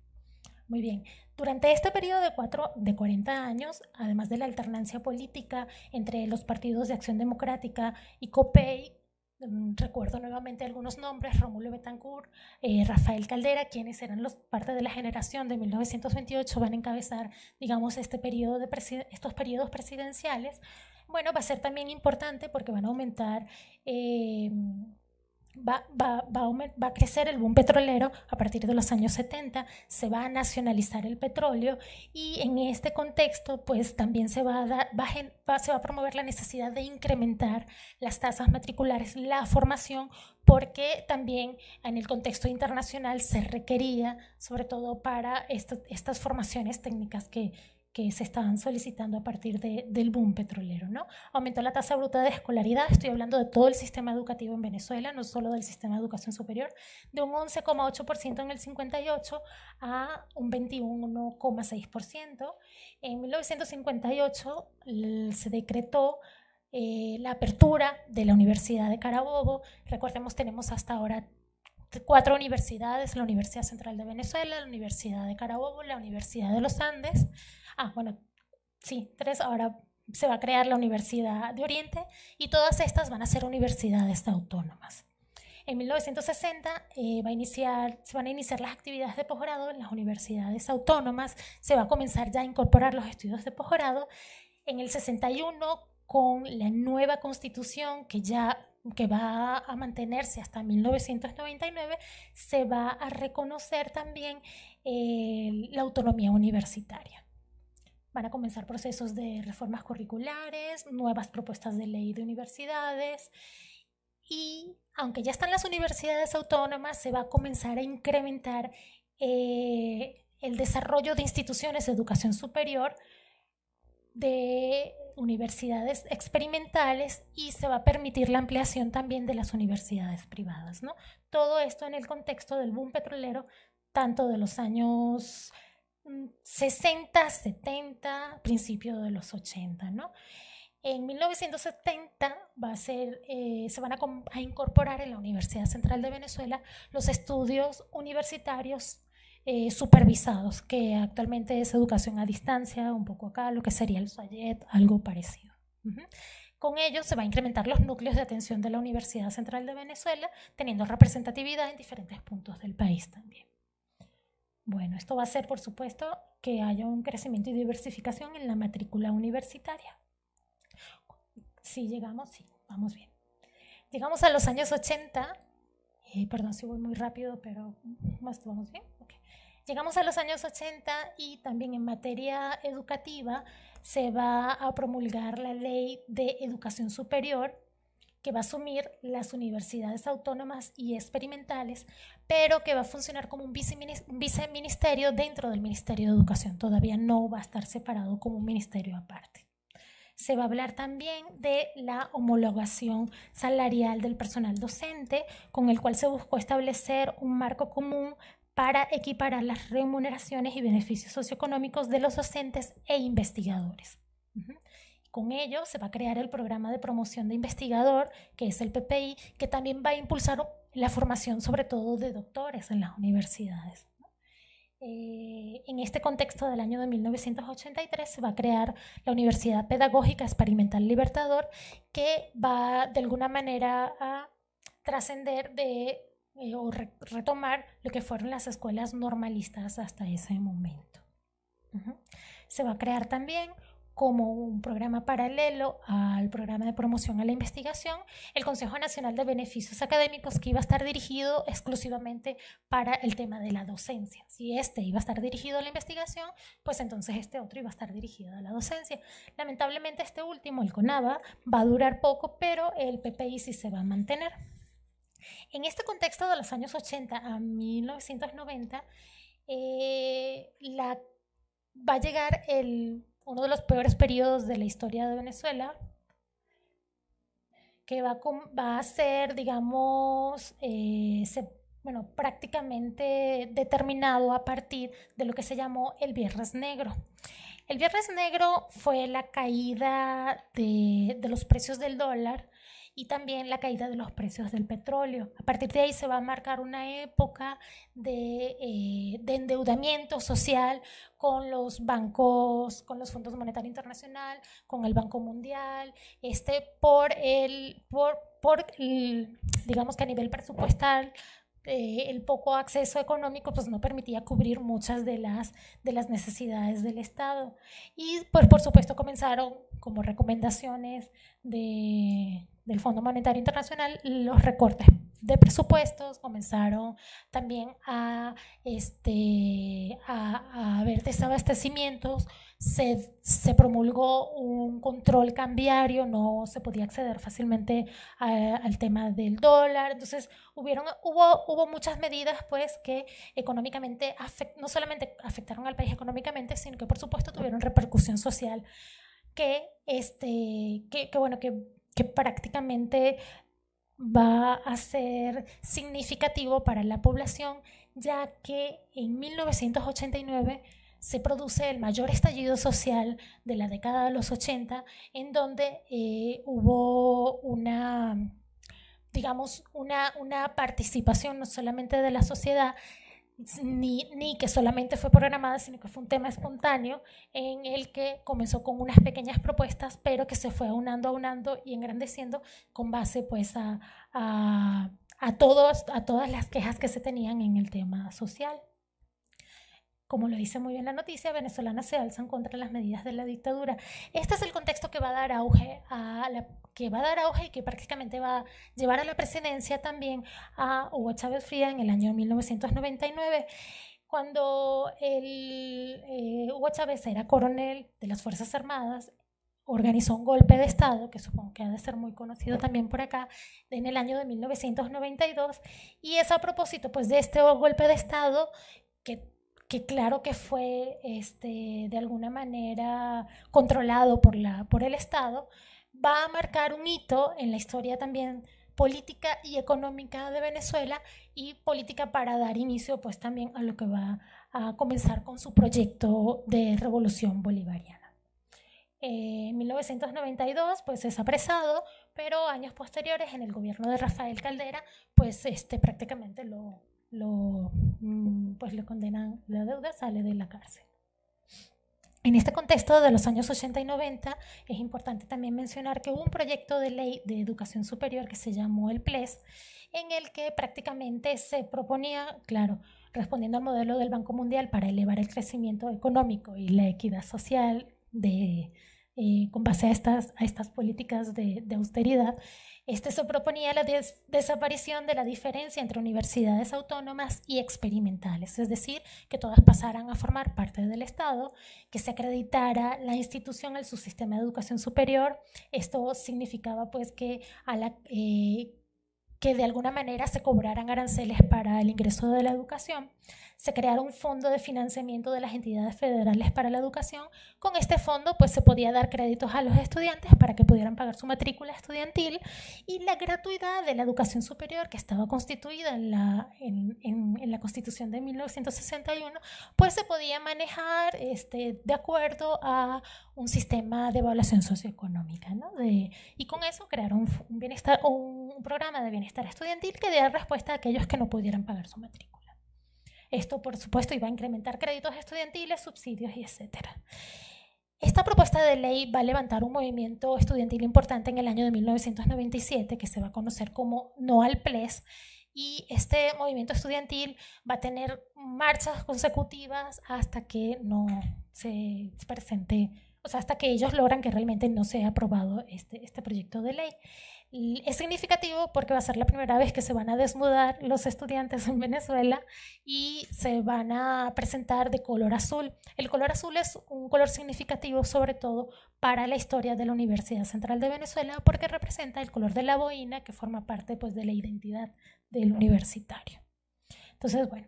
Muy bien, durante este periodo de, cuatro, de 40 años, además de la alternancia política entre los partidos de Acción Democrática y COPEI, mm, recuerdo nuevamente algunos nombres, Rómulo Betancourt, eh, Rafael Caldera, quienes eran los, parte de la generación de 1928, van a encabezar, digamos, este periodo de estos periodos presidenciales. Bueno, va a ser también importante porque van a aumentar... Eh, Va, va, a crecer el boom petrolero a partir de los años 70, se va a nacionalizar el petróleo y en este contexto pues también se va a, dar, se va a promover la necesidad de incrementar las tasas matriculares, la formación, porque también en el contexto internacional se requería, sobre todo para estas formaciones técnicas que, que se estaban solicitando a partir del boom petrolero. ¿no? Aumentó la tasa bruta de escolaridad, estoy hablando de todo el sistema educativo en Venezuela, no solo del sistema de educación superior, de un 11,8% en el 58 a un 21,6%. En 1958 se decretó eh, la apertura de la Universidad de Carabobo. Recordemos, tenemos hasta ahora cuatro universidades, la Universidad Central de Venezuela, la Universidad de Carabobo, la Universidad de los Andes ah, bueno, sí, tres, ahora se va a crear la Universidad de Oriente y todas estas van a ser universidades autónomas. En 1960 eh, a se van a iniciar las actividades de posgrado en las universidades autónomas, se va a comenzar ya a incorporar los estudios de posgrado. En el 61, con la nueva constitución que ya que va a mantenerse hasta 1999, se va a reconocer también eh, la autonomía universitaria. Van a comenzar procesos de reformas curriculares, nuevas propuestas de ley de universidades y aunque ya están las universidades autónomas, se va a comenzar a incrementar eh, el desarrollo de instituciones de educación superior, de universidades experimentales y se va a permitir la ampliación también de las universidades privadas. ¿no? Todo esto en el contexto del boom petrolero, tanto de los años 60, mm, 70, principio de los 80, ¿no? En 1970 va a ser, eh, se van a, incorporar en la Universidad Central de Venezuela los estudios universitarios eh, supervisados, que actualmente es educación a distancia, un poco acá, lo que sería el SAYET, algo parecido. Con ello se va a incrementar los núcleos de atención de la Universidad Central de Venezuela, teniendo representatividad en diferentes puntos del país también. Bueno, esto va a ser, por supuesto, que haya un crecimiento y diversificación en la matrícula universitaria. Si llegamos, sí, vamos bien. Llegamos a los años 80, eh, perdón si voy muy rápido, pero más vamos bien. Llegamos a los años 80 y también en materia educativa se va a promulgar la ley de educación superior que va a asumir las universidades autónomas y experimentales, pero que va a funcionar como un viceministerio dentro del Ministerio de Educación. Todavía no va a estar separado como un ministerio aparte. Se va a hablar también de la homologación salarial del personal docente, con el cual se buscó establecer un marco común para equiparar las remuneraciones y beneficios socioeconómicos de los docentes e investigadores. Con ello se va a crear el programa de promoción de investigador, que es el PPI, que también va a impulsar la formación sobre todo de doctores en las universidades. Eh, en este contexto del año de 1983 se va a crear la Universidad Pedagógica Experimental Libertador, que va de alguna manera a trascender de eh, o retomar lo que fueron las escuelas normalistas hasta ese momento. Se va a crear también como un programa paralelo al programa de promoción a la investigación, el Consejo Nacional de Beneficios Académicos que iba a estar dirigido exclusivamente para el tema de la docencia. Si este iba a estar dirigido a la investigación, pues entonces este otro iba a estar dirigido a la docencia. Lamentablemente este último, el CONABA, va a durar poco, pero el PPI sí se va a mantener. En este contexto de los años 80 a 1990, eh, la, va a llegar el uno de los peores periodos de la historia de Venezuela, que va, a ser, digamos, eh, bueno, prácticamente determinado a partir de lo que se llamó el Viernes Negro. El Viernes Negro fue la caída de los precios del dólar y también la caída de los precios del petróleo. A partir de ahí se va a marcar una época de, eh, endeudamiento social con los bancos, con los Fondos monetarios internacionales, con el Banco Mundial, este, por el, por, por digamos que a nivel presupuestal, eh, el poco acceso económico pues no permitía cubrir muchas de las, de las necesidades del Estado. Y pues por supuesto comenzaron como recomendaciones de del Fondo Monetario Internacional, los recortes de presupuestos comenzaron también a, este, a, haber desabastecimientos, se, se, promulgó un control cambiario, no se podía acceder fácilmente al tema del dólar, entonces hubieron, hubo, hubo muchas medidas pues, que económicamente no solamente afectaron al país económicamente, sino que por supuesto tuvieron repercusión social que, este, que, que bueno, que que prácticamente va a ser significativo para la población, ya que en 1989 se produce el mayor estallido social de la década de los 80, en donde eh, hubo una, digamos, una, una participación no solamente de la sociedad, ni, que solamente fue programada, sino que fue un tema espontáneo en el que comenzó con unas pequeñas propuestas, pero que se fue aunando, aunando y engrandeciendo con base pues a, todos, a todas las quejas que se tenían en el tema social como lo dice muy bien la noticia, venezolanas se alzan contra las medidas de la dictadura. Este es el contexto que va a dar auge a que va a dar auge y que prácticamente va a llevar a la presidencia también a Hugo Chávez Fría en el año 1999, cuando el, eh, Hugo Chávez era coronel de las Fuerzas Armadas organizó un golpe de Estado, que supongo que ha de ser muy conocido también por acá, en el año de 1992, y es a propósito pues, de este golpe de Estado que que claro que fue este, de alguna manera controlado por, la, por el Estado, va a marcar un hito en la historia también política y económica de Venezuela y política para dar inicio pues también a lo que va a comenzar con su proyecto de revolución bolivariana. Eh, en 1992 pues es apresado, pero años posteriores en el gobierno de Rafael Caldera pues este prácticamente lo, lo, mm, pues lo condenan, la deuda sale de la cárcel. En este contexto de los años 80 y 90 es importante también mencionar que hubo un proyecto de ley de educación superior que se llamó el PLES, en el que prácticamente se proponía, claro, respondiendo al modelo del Banco Mundial para elevar el crecimiento económico y la equidad social de, eh, con base a estas, a estas políticas de, austeridad, este se proponía la desaparición de la diferencia entre universidades autónomas y experimentales, es decir, que todas pasaran a formar parte del Estado, que se acreditara la institución al su sistema de educación superior. Esto significaba pues que a la... Eh, que de alguna manera se cobraran aranceles para el ingreso de la educación, se creara un fondo de financiamiento de las entidades federales para la educación. Con este fondo pues se podía dar créditos a los estudiantes para que pudieran pagar su matrícula estudiantil y la gratuidad de la educación superior que estaba constituida en la, en, en, la Constitución de 1961 pues se podía manejar este, de acuerdo a un sistema de evaluación socioeconómica ¿no? de, y con eso crearon un, bienestar, o un programa de bienestar estudiantil que diera respuesta a aquellos que no pudieran pagar su matrícula. Esto, por supuesto, iba a incrementar créditos estudiantiles, subsidios y etcétera. Esta propuesta de ley va a levantar un movimiento estudiantil importante en el año de 1997 que se va a conocer como No al PLES y este movimiento estudiantil va a tener marchas consecutivas hasta que no se presente, o sea, hasta que ellos logran que realmente no sea aprobado este, este proyecto de ley. Es significativo porque va a ser la primera vez que se van a desnudar los estudiantes [laughs] en Venezuela y se van a presentar de color azul. El color azul es un color significativo sobre todo para la historia de la Universidad Central de Venezuela porque representa el color de la boina que forma parte pues, de la identidad del universitario. Entonces, bueno,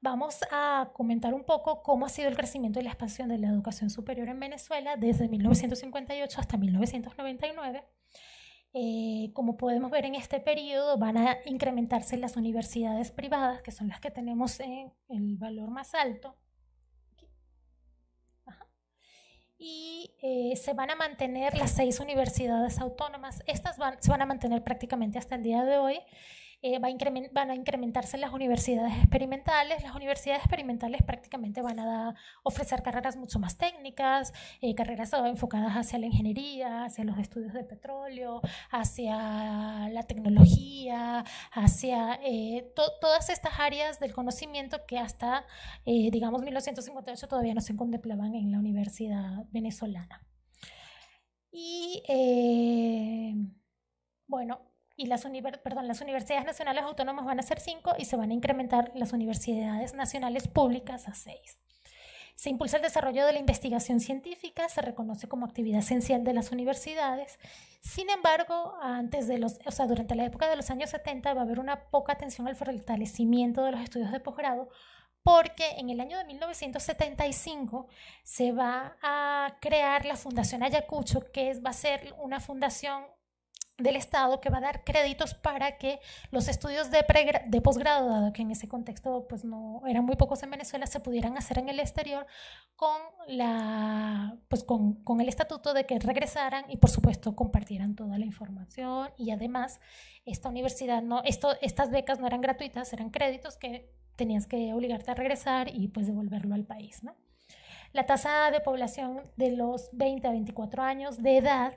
vamos a comentar un poco cómo ha sido el crecimiento y la expansión de la educación superior en Venezuela desde 1958 hasta 1999 eh, como podemos ver en este periodo, van a incrementarse las universidades privadas, que son las que tenemos en el valor más alto. Y eh, se van a mantener las seis universidades autónomas. Estas van, se van a mantener prácticamente hasta el día de hoy. Eh, van a incrementarse las universidades experimentales. Las universidades experimentales prácticamente van a ofrecer carreras mucho más técnicas, eh, carreras enfocadas hacia la ingeniería, hacia los estudios de petróleo, hacia la tecnología, hacia eh, todas estas áreas del conocimiento que hasta, digamos, 1958 todavía no se contemplaban en la universidad venezolana. Y bueno, y las, perdón, las universidades nacionales autónomas van a ser cinco y se van a incrementar las universidades nacionales públicas a seis. Se impulsa el desarrollo de la investigación científica, se reconoce como actividad esencial de las universidades. Sin embargo, antes de los, durante la época de los años 70 va a haber una poca atención al fortalecimiento de los estudios de posgrado, porque en el año de 1975 se va a crear la Fundación Ayacucho, que va a ser una fundación del Estado que va a dar créditos para que los estudios de, de posgrado, dado que en ese contexto pues no eran muy pocos en Venezuela, se pudieran hacer en el exterior con, la, pues, con, con el estatuto de que regresaran y por supuesto compartieran toda la información y además esta universidad, no, esto, estas becas no eran gratuitas, eran créditos que tenías que obligarte a regresar y pues devolverlo al país. ¿no? La tasa de población de los 20 a 24 años de edad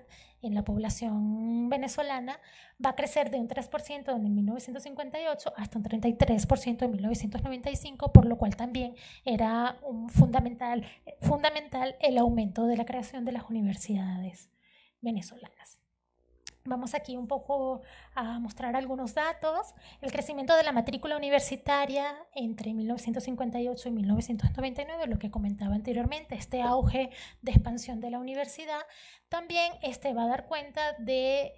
en la población venezolana va a crecer de un 3% en 1958 hasta un 33% en 1995, por lo cual también era fundamental, eh, fundamental el aumento de la creación de las universidades venezolanas. Vamos aquí un poco a mostrar algunos datos. El crecimiento de la matrícula universitaria entre 1958 y 1999, lo que comentaba anteriormente, este auge de expansión de la universidad, también este, va a dar cuenta del de,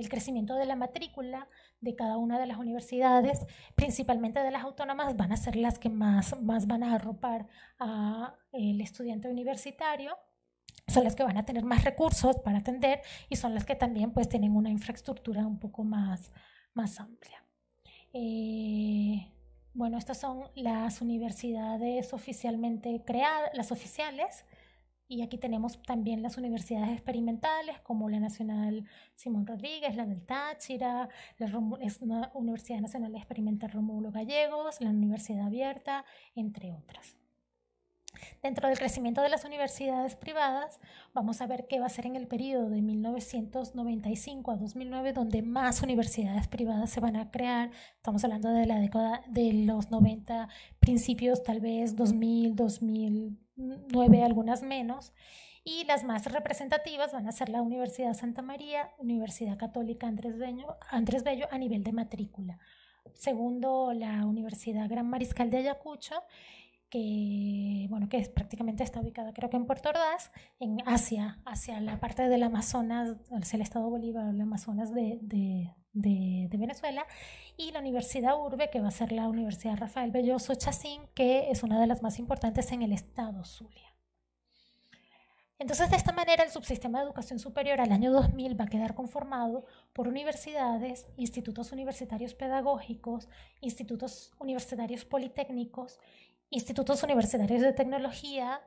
eh, crecimiento de la matrícula de cada una de las universidades, principalmente de las autónomas, van a ser las que más, más van a arropar al estudiante universitario son las que van a tener más recursos para atender y son las que también pues tienen una infraestructura un poco más, más amplia. Eh, bueno, estas son las universidades oficialmente creadas, las oficiales, y aquí tenemos también las universidades experimentales como la Nacional Simón Rodríguez, la del Táchira, la Universidad Nacional Experimental Romulo Gallegos, la Universidad Abierta, entre otras. Dentro del crecimiento de las universidades privadas, vamos a ver qué va a ser en el periodo de 1995 a 2009, donde más universidades privadas se van a crear. Estamos hablando de la década de los 90, principios tal vez 2000, 2009, algunas menos. Y las más representativas van a ser la Universidad Santa María, Universidad Católica Andrés Bello, Andrés a nivel de matrícula. Segundo, la Universidad Gran Mariscal de Ayacucho que, bueno, que prácticamente está ubicada creo que en Puerto Ordaz, en Asia, hacia la parte del Amazonas, hacia el estado Bolívar, el Amazonas de, de, Venezuela, y la Universidad Urbe, que va a ser la Universidad Rafael Belloso Chacín, que es una de las más importantes en el estado Zulia. Entonces, de esta manera, el subsistema de educación superior al año 2000 va a quedar conformado por universidades, institutos universitarios pedagógicos, institutos universitarios politécnicos institutos universitarios de tecnología,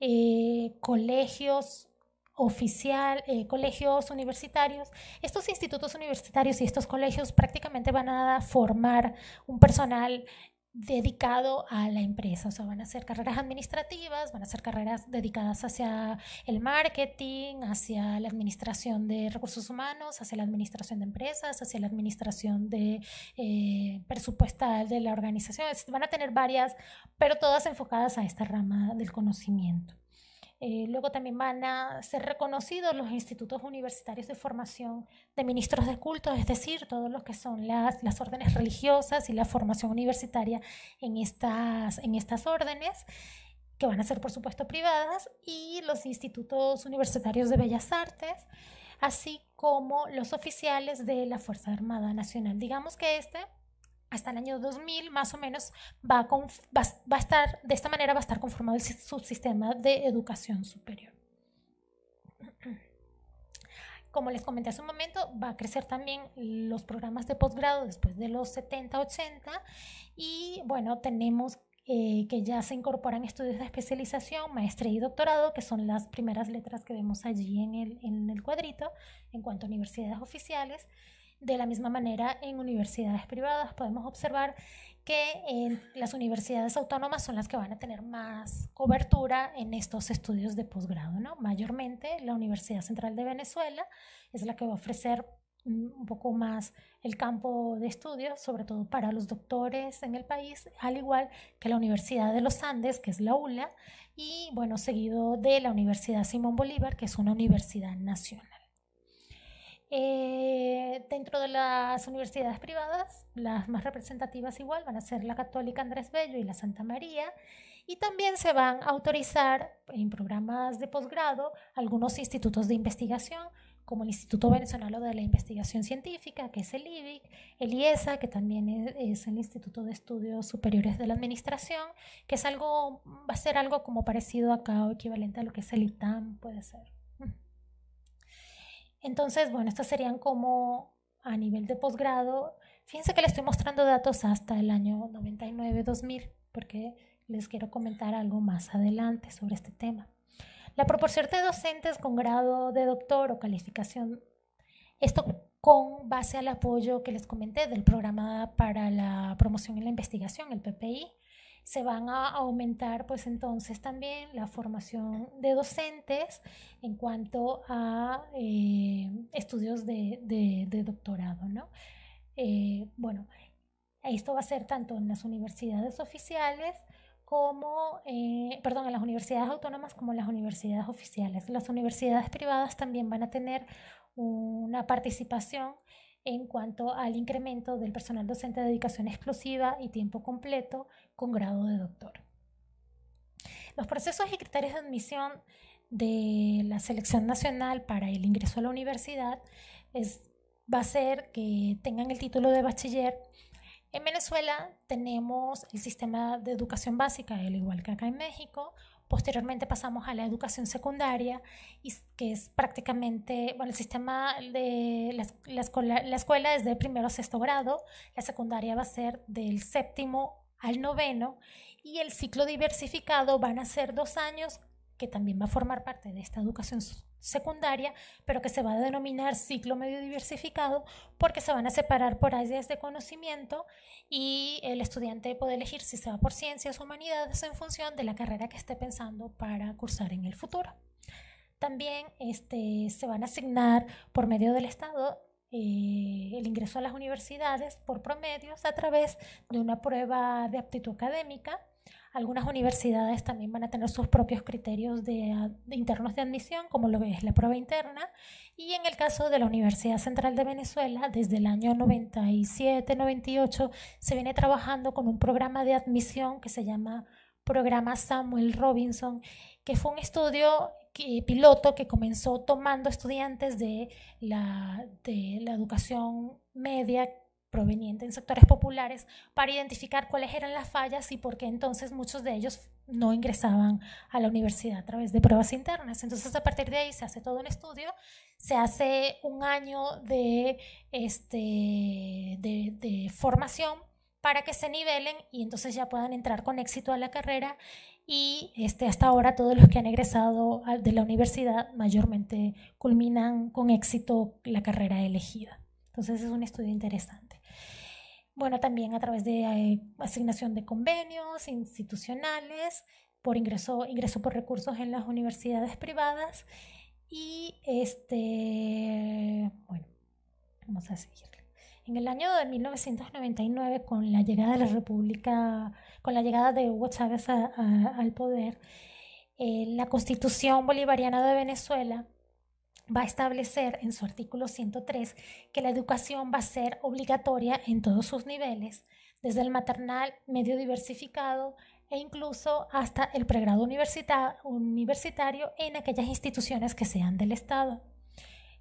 eh, colegios oficial, eh, colegios universitarios. Estos institutos universitarios y estos colegios prácticamente van a formar un personal dedicado a la empresa. O sea, van a ser carreras administrativas, van a ser carreras dedicadas hacia el marketing, hacia la administración de recursos humanos, hacia la administración de empresas, hacia la administración de eh, presupuestal de la organización. Van a tener varias, pero todas enfocadas a esta rama del conocimiento. Eh, luego también van a ser reconocidos los institutos universitarios de formación de ministros de culto, es decir, todos los que son las, las órdenes religiosas y la formación universitaria en estas, en estas órdenes que van a ser por supuesto privadas, y los institutos universitarios de bellas artes, así como los oficiales de la Fuerza Armada Nacional. Digamos que este hasta el año 2000 más o menos va a, estar, de esta manera va a estar conformado el subsistema de educación superior. [clears throat] Como les comenté hace un momento, va a crecer también los programas de posgrado después de los 70, 80 y bueno, tenemos eh, que ya se incorporan estudios de especialización, maestría y doctorado, que son las primeras letras que vemos allí en el cuadrito en cuanto a universidades oficiales. De la misma manera, en universidades privadas podemos observar que las universidades autónomas son las que van a tener más cobertura en estos estudios de posgrado. ¿no? Mayormente, la Universidad Central de Venezuela es la que va a ofrecer un poco más el campo de estudio, sobre todo para los doctores en el país, al igual que la Universidad de los Andes, que es la ULA, y bueno, seguido de la Universidad Simón Bolívar, que es una universidad nacional. Eh, dentro de las universidades privadas, las más representativas igual van a ser la Católica Andrés Bello y la Santa María. Y también se van a autorizar en programas de posgrado algunos institutos de investigación, como el Instituto Venezolano de la Investigación Científica, que es el IBIC, el IESA, que también es el Instituto de Estudios Superiores de la Administración, que es algo, va a ser algo como parecido acá o equivalente a lo que es el ITAM, puede ser. Entonces, bueno, estas serían como a nivel de posgrado. Fíjense que les estoy mostrando datos hasta el año 99-2000, porque les quiero comentar algo más adelante sobre este tema. La proporción de docentes con grado de doctor o calificación, esto con base al apoyo que les comenté del programa para la promoción en la investigación, el PPI, se van a aumentar pues entonces también la formación de docentes en cuanto a eh, estudios de, doctorado, ¿no? Eh, bueno, esto va a ser tanto en las universidades oficiales como, eh, perdón, en las universidades autónomas como en las universidades oficiales. Las universidades privadas también van a tener una participación en cuanto al incremento del personal docente de dedicación exclusiva y tiempo completo con grado de doctor. Los procesos y criterios de admisión de la selección nacional para el ingreso a la universidad es, va a ser que tengan el título de bachiller. En Venezuela tenemos el sistema de educación básica, el igual que acá en México. Posteriormente pasamos a la educación secundaria, y que es prácticamente, bueno, el sistema de la, escuela, es de primero a sexto grado, la secundaria va a ser del séptimo al noveno y el ciclo diversificado van a ser dos años que también va a formar parte de esta educación secundaria, pero que se va a denominar ciclo medio diversificado porque se van a separar por áreas de conocimiento y el estudiante puede elegir si se va por ciencias o humanidades en función de la carrera que esté pensando para cursar en el futuro. También este, se van a asignar por medio del Estado eh, el ingreso a las universidades por promedios a través de una prueba de aptitud académica. Algunas universidades también van a tener sus propios criterios de, ah, internos de admisión, como lo es la prueba interna. Y en el caso de la Universidad Central de Venezuela, desde el año 97-98 se viene trabajando con un programa de admisión que se llama programa Samuel Robinson, que fue un estudio piloto que comenzó tomando estudiantes de la, de la educación media proveniente en sectores populares para identificar cuáles eran las fallas y por qué entonces muchos de ellos no ingresaban a la universidad a través de pruebas internas. Entonces a partir de ahí se hace todo un estudio, se hace un año de, este, de, de formación para que se nivelen y entonces ya puedan entrar con éxito a la carrera y este, hasta ahora todos los que han egresado de la universidad mayormente culminan con éxito la carrera elegida. Entonces es un estudio interesante. Bueno, también a través de eh, asignación de convenios institucionales, por ingreso, ingreso por recursos en las universidades privadas y este, bueno, vamos a seguir. En el año de 1999, con la llegada de la República con la llegada de Hugo Chávez al poder, eh, la Constitución Bolivariana de Venezuela va a establecer en su artículo 103 que la educación va a ser obligatoria en todos sus niveles, desde el maternal, medio diversificado e incluso hasta el pregrado universitario en aquellas instituciones que sean del Estado.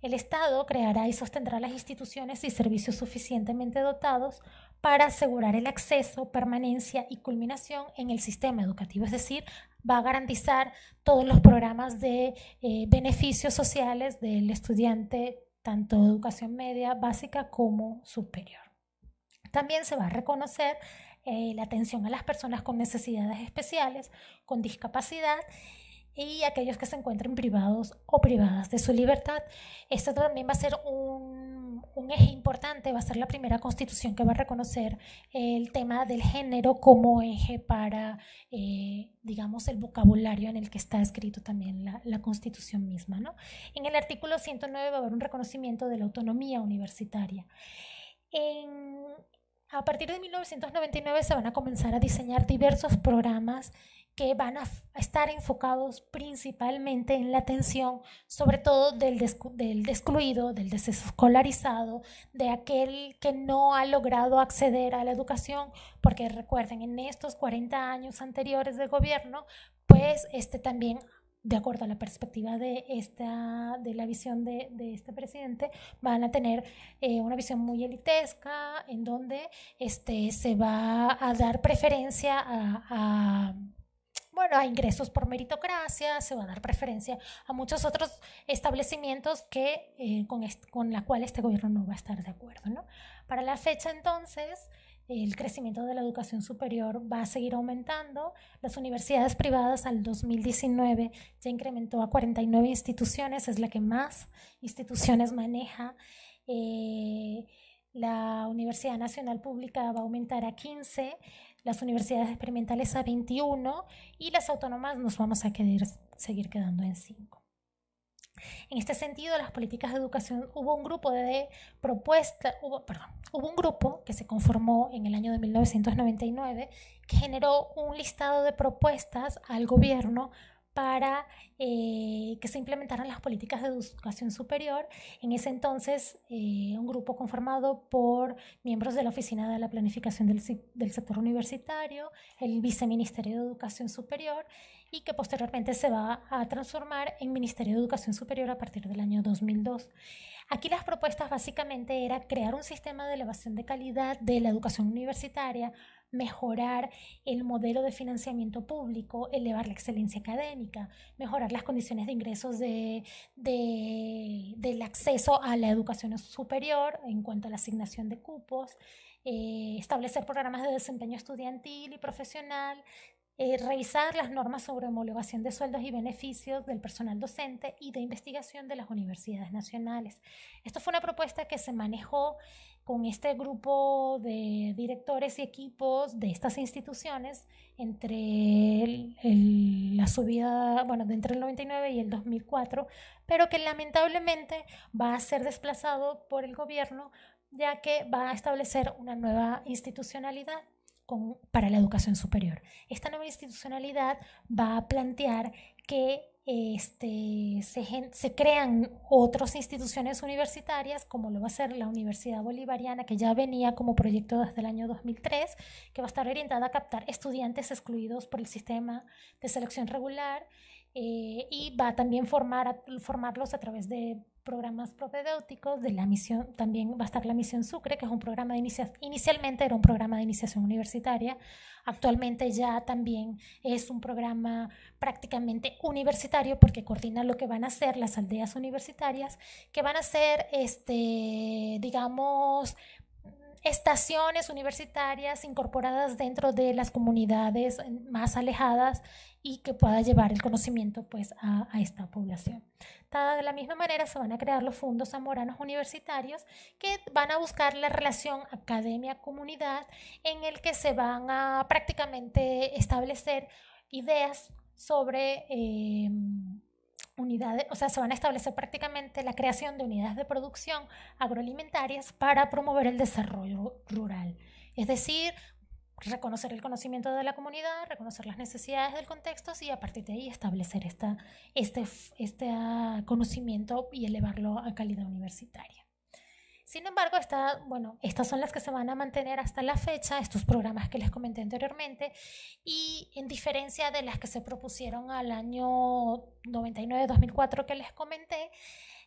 El Estado creará y sostendrá las instituciones y servicios suficientemente dotados para asegurar el acceso, permanencia y culminación en el sistema educativo, es decir, va a garantizar todos los programas de eh, beneficios sociales del estudiante, tanto de educación media, básica como superior. También se va a reconocer eh, la atención a las personas con necesidades especiales, con discapacidad y aquellos que se encuentren privados o privadas de su libertad. Esto también va a ser un, eje importante, va a ser la primera constitución que va a reconocer el tema del género como eje para, eh, digamos, el vocabulario en el que está escrito también la, la constitución misma. ¿no? En el artículo 109 va a haber un reconocimiento de la autonomía universitaria. En, a partir de 1999 se van a comenzar a diseñar diversos programas que van a, estar enfocados principalmente en la atención, sobre todo del, del descluido, del desescolarizado, de aquel que no ha logrado acceder a la educación, porque recuerden, en estos 40 años anteriores de gobierno, pues este también de acuerdo a la perspectiva de, esta, de la visión de, este presidente, van a tener eh, una visión muy elitesca, en donde este, se va a dar preferencia a bueno, a ingresos por meritocracia, se va a dar preferencia a muchos otros establecimientos que, eh, con, con la cual este gobierno no va a estar de acuerdo. ¿no? Para la fecha entonces, el crecimiento de la educación superior va a seguir aumentando. Las universidades privadas al 2019 ya incrementó a 49 instituciones, es la que más instituciones maneja. Eh, la Universidad Nacional Pública va a aumentar a 15, las universidades experimentales a 21 y las autónomas nos vamos a seguir quedando en 5. En este sentido, las políticas de educación hubo un grupo de propuestas, hubo, perdón, hubo un grupo que se conformó en el año de 1999 que generó un listado de propuestas al gobierno para eh, que se implementaran las políticas de educación superior. En ese entonces, eh, un grupo conformado por miembros de la Oficina de la Planificación del, Sector Universitario, el Viceministerio de Educación Superior y que posteriormente se va a transformar en Ministerio de Educación Superior a partir del año 2002. Aquí las propuestas básicamente era crear un sistema de elevación de calidad de la educación universitaria, mejorar el modelo de financiamiento público, elevar la excelencia académica, mejorar las condiciones de ingresos de, del acceso a la educación superior en cuanto a la asignación de cupos, eh, establecer programas de desempeño estudiantil y profesional, eh, revisar las normas sobre homologación de sueldos y beneficios del personal docente y de investigación de las universidades nacionales. Esto fue una propuesta que se manejó con este grupo de directores y equipos de estas instituciones entre la subida, bueno, entre el 99 y el 2004, pero que lamentablemente va a ser desplazado por el gobierno ya que va a establecer una nueva institucionalidad para la educación superior. Esta nueva institucionalidad va a plantear que este, se, crean otras instituciones universitarias, como lo va a ser la Universidad Bolivariana, que ya venía como proyecto desde el año 2003, que va a estar orientada a captar estudiantes excluidos por el sistema de selección regular eh, y va también formar, formarlos a través de programas propedéuticos, de la misión, también va a estar la misión Sucre, que es un programa de iniciación. inicialmente era un programa de iniciación universitaria, actualmente ya también es un programa prácticamente universitario porque coordina lo que van a ser las aldeas universitarias, que van a ser, este, digamos, estaciones universitarias incorporadas dentro de las comunidades más alejadas y que pueda llevar el conocimiento pues a, esta población. De la misma manera se van a crear los fondos zamoranos universitarios que van a buscar la relación academia-comunidad en el que se van a prácticamente establecer ideas sobre eh, unidades, o sea, se van a establecer prácticamente la creación de unidades de producción agroalimentarias para promover el desarrollo rural. Es decir, reconocer el conocimiento de la comunidad, reconocer las necesidades del contexto y a partir de ahí establecer este, este ah, conocimiento y elevarlo a calidad universitaria. Sin embargo, está, bueno, estas son las que se van a mantener hasta la fecha, estos programas que les comenté anteriormente, y en diferencia de las que se propusieron al año 99-2004 que les comenté,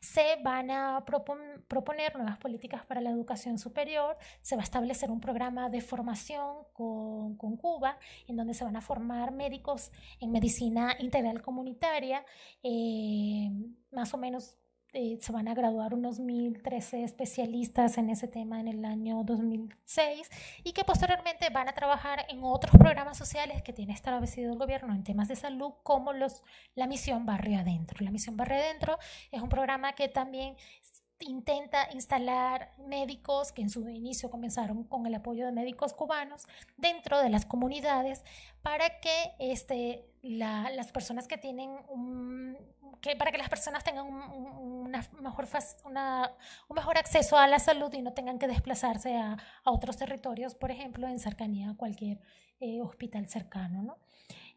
se van a proponer nuevas políticas para la educación superior, se va a establecer un programa de formación con, Cuba, en donde se van a formar médicos en medicina integral comunitaria, eh, más o menos eh, se van a graduar unos 1.013 especialistas en ese tema en el año 2006 y que posteriormente van a trabajar en otros programas sociales que tiene establecido el gobierno en temas de salud como los, la misión Barrio Adentro. La misión Barrio Adentro es un programa que también intenta instalar médicos que en su inicio comenzaron con el apoyo de médicos cubanos dentro de las comunidades para que este, las personas que tienen un, que para que las personas tengan un, mejor una, un mejor acceso a la salud y no tengan que desplazarse a, otros territorios, por ejemplo, en cercanía a cualquier eh, hospital cercano. ¿no?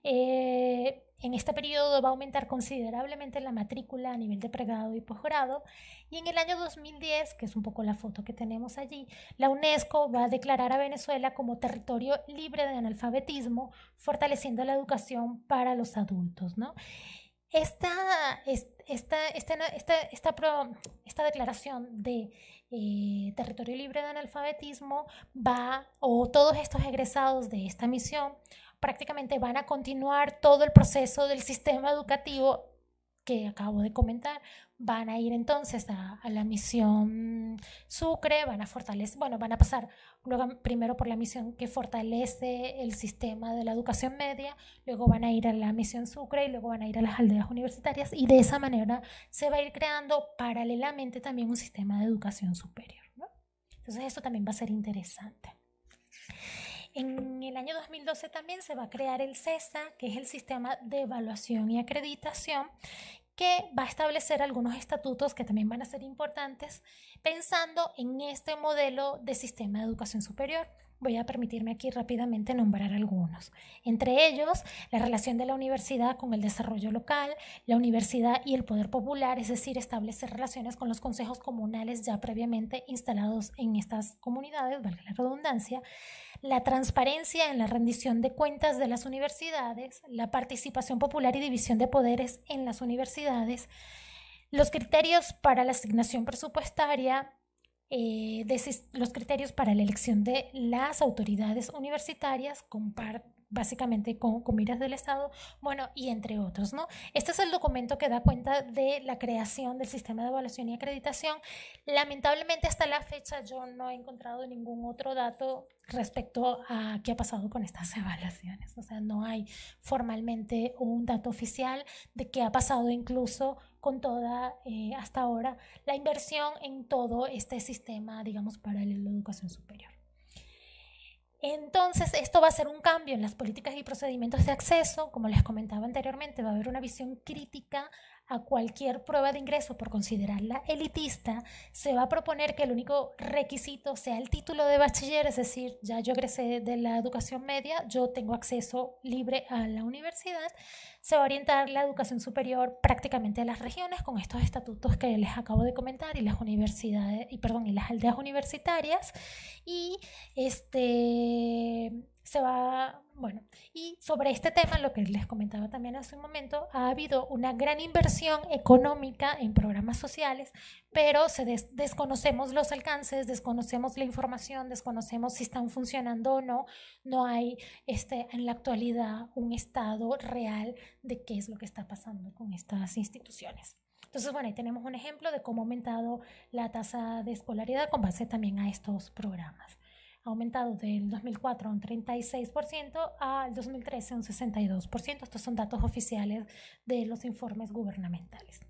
Eh, en este periodo va a aumentar considerablemente la matrícula a nivel de pregrado y posgrado y en el año 2010, que es un poco la foto que tenemos allí, la UNESCO va a declarar a Venezuela como territorio libre de analfabetismo, fortaleciendo la educación para los adultos. Esta, declaración de eh, territorio libre de analfabetismo va, o todos estos egresados de esta misión prácticamente van a continuar todo el proceso del sistema educativo que acabo de comentar, van a ir entonces a, la misión Sucre, van a fortalecer, bueno, van a pasar primero por la misión que fortalece el sistema de la educación media, luego van a ir a la misión Sucre y luego van a ir a las aldeas universitarias y de esa manera se va a ir creando paralelamente también un sistema de educación superior. Entonces eso también va a ser interesante. En el año 2012 también se va a crear el CESA, que es el Sistema de Evaluación y Acreditación, que va a establecer algunos estatutos que también van a ser importantes pensando en este modelo de sistema de educación superior. Voy a permitirme aquí rápidamente nombrar algunos. Entre ellos, la relación de la universidad con el desarrollo local, la universidad y el poder popular, es decir, establecer relaciones con los consejos comunales ya previamente instalados en estas comunidades, valga la redundancia, la transparencia en la rendición de cuentas de las universidades, la participación popular y división de poderes en las universidades, los criterios para la asignación presupuestaria, eh, de los criterios para la elección de las autoridades universitarias, compar básicamente con, con, miras del Estado, bueno, y entre otros, ¿no? Este es el documento que da cuenta de la creación del sistema de evaluación y acreditación. Lamentablemente hasta la fecha yo no he encontrado ningún otro dato respecto a qué ha pasado con estas [laughs] evaluaciones. O sea, no hay formalmente un dato oficial de qué ha pasado incluso con toda, eh, hasta ahora, la inversión en todo este sistema, digamos, para la educación superior. Entonces, esto va a ser un cambio en las políticas y procedimientos de acceso. Como les comentaba anteriormente, va a haber una visión crítica a cualquier prueba de ingreso por considerarla elitista, se va a proponer que el único requisito sea el título de bachiller, es decir, ya yo egresé de la educación media, yo tengo acceso libre a la universidad, se va a orientar la educación superior prácticamente a las regiones con estos estatutos que les acabo de comentar y las universidades y perdón, y las aldeas universitarias y este se va bueno, y sobre este tema, lo que les comentaba también hace un momento, ha habido una gran inversión económica en programas sociales, pero desconocemos los alcances, desconocemos la información, desconocemos si están funcionando o no. No hay este, en la actualidad un estado real de qué es lo que está pasando con estas instituciones. Entonces, bueno, ahí tenemos un ejemplo de cómo ha aumentado la tasa de escolaridad con base también a estos programas ha aumentado del 2004 a un 36%, al 2013 un 62%. Estos son datos oficiales de los informes gubernamentales.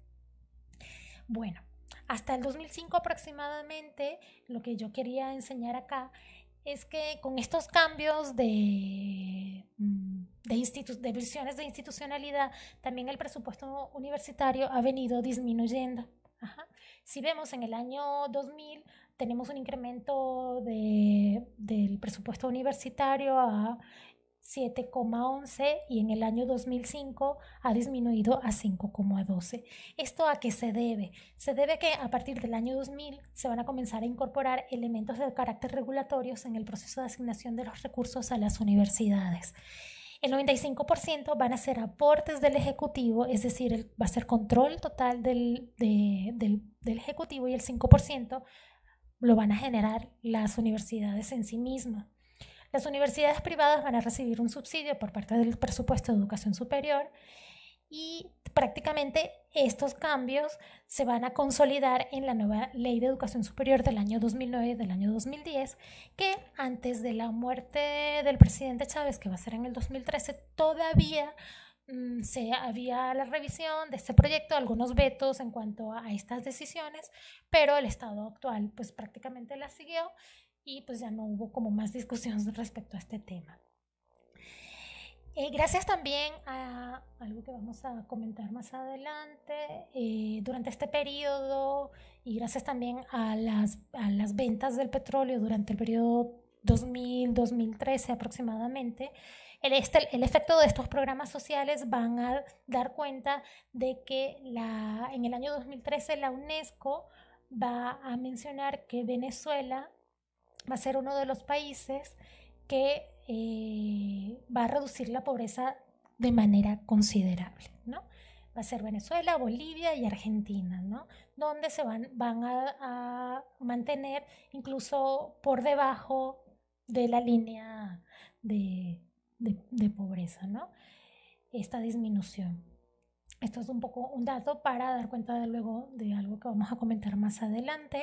Bueno, hasta el 2005 aproximadamente, lo que yo quería enseñar acá es que con estos cambios de, mm, de, de visiones de institucionalidad, también el presupuesto universitario ha venido disminuyendo. Si vemos en el año 2000, tenemos un incremento del presupuesto universitario a 7,11 y en el año 2005 ha disminuido a 5,12. ¿Esto a qué se debe? Se debe que a partir del año 2000 se van a comenzar a incorporar elementos de carácter regulatorios en el proceso de asignación de los recursos a las universidades. El 95% van a ser aportes del Ejecutivo, es decir, va a ser control total del, del Ejecutivo y el 5% lo van a generar las universidades en sí mismas. Las universidades privadas van a recibir un subsidio por parte del presupuesto de educación superior y prácticamente estos cambios se van a consolidar en la nueva ley de educación superior del año 2009 del año 2010, que antes de la muerte del presidente Chávez, que va a ser en el 2013, todavía Mm, se había la revisión de este proyecto, algunos vetos en cuanto a, estas decisiones, pero el estado actual pues prácticamente las siguió y pues ya no hubo como más discusiones [laughs] respecto a este tema. Eh, gracias también a algo que vamos a comentar más adelante, eh, durante este periodo y gracias también a las, a las ventas del petróleo durante el periodo 2000-2013 aproximadamente, el, este, efecto de estos programas sociales van a dar cuenta de que en el año 2013 la UNESCO va a mencionar que Venezuela va a ser uno de los países que eh, va a reducir la pobreza de manera considerable, ¿no? Va a ser Venezuela, Bolivia y Argentina, ¿no? Donde se van, van a, mantener incluso por debajo de la línea de, de, pobreza, ¿no? Esta disminución. Esto es un poco un dato para dar cuenta de luego de algo que vamos a comentar más adelante.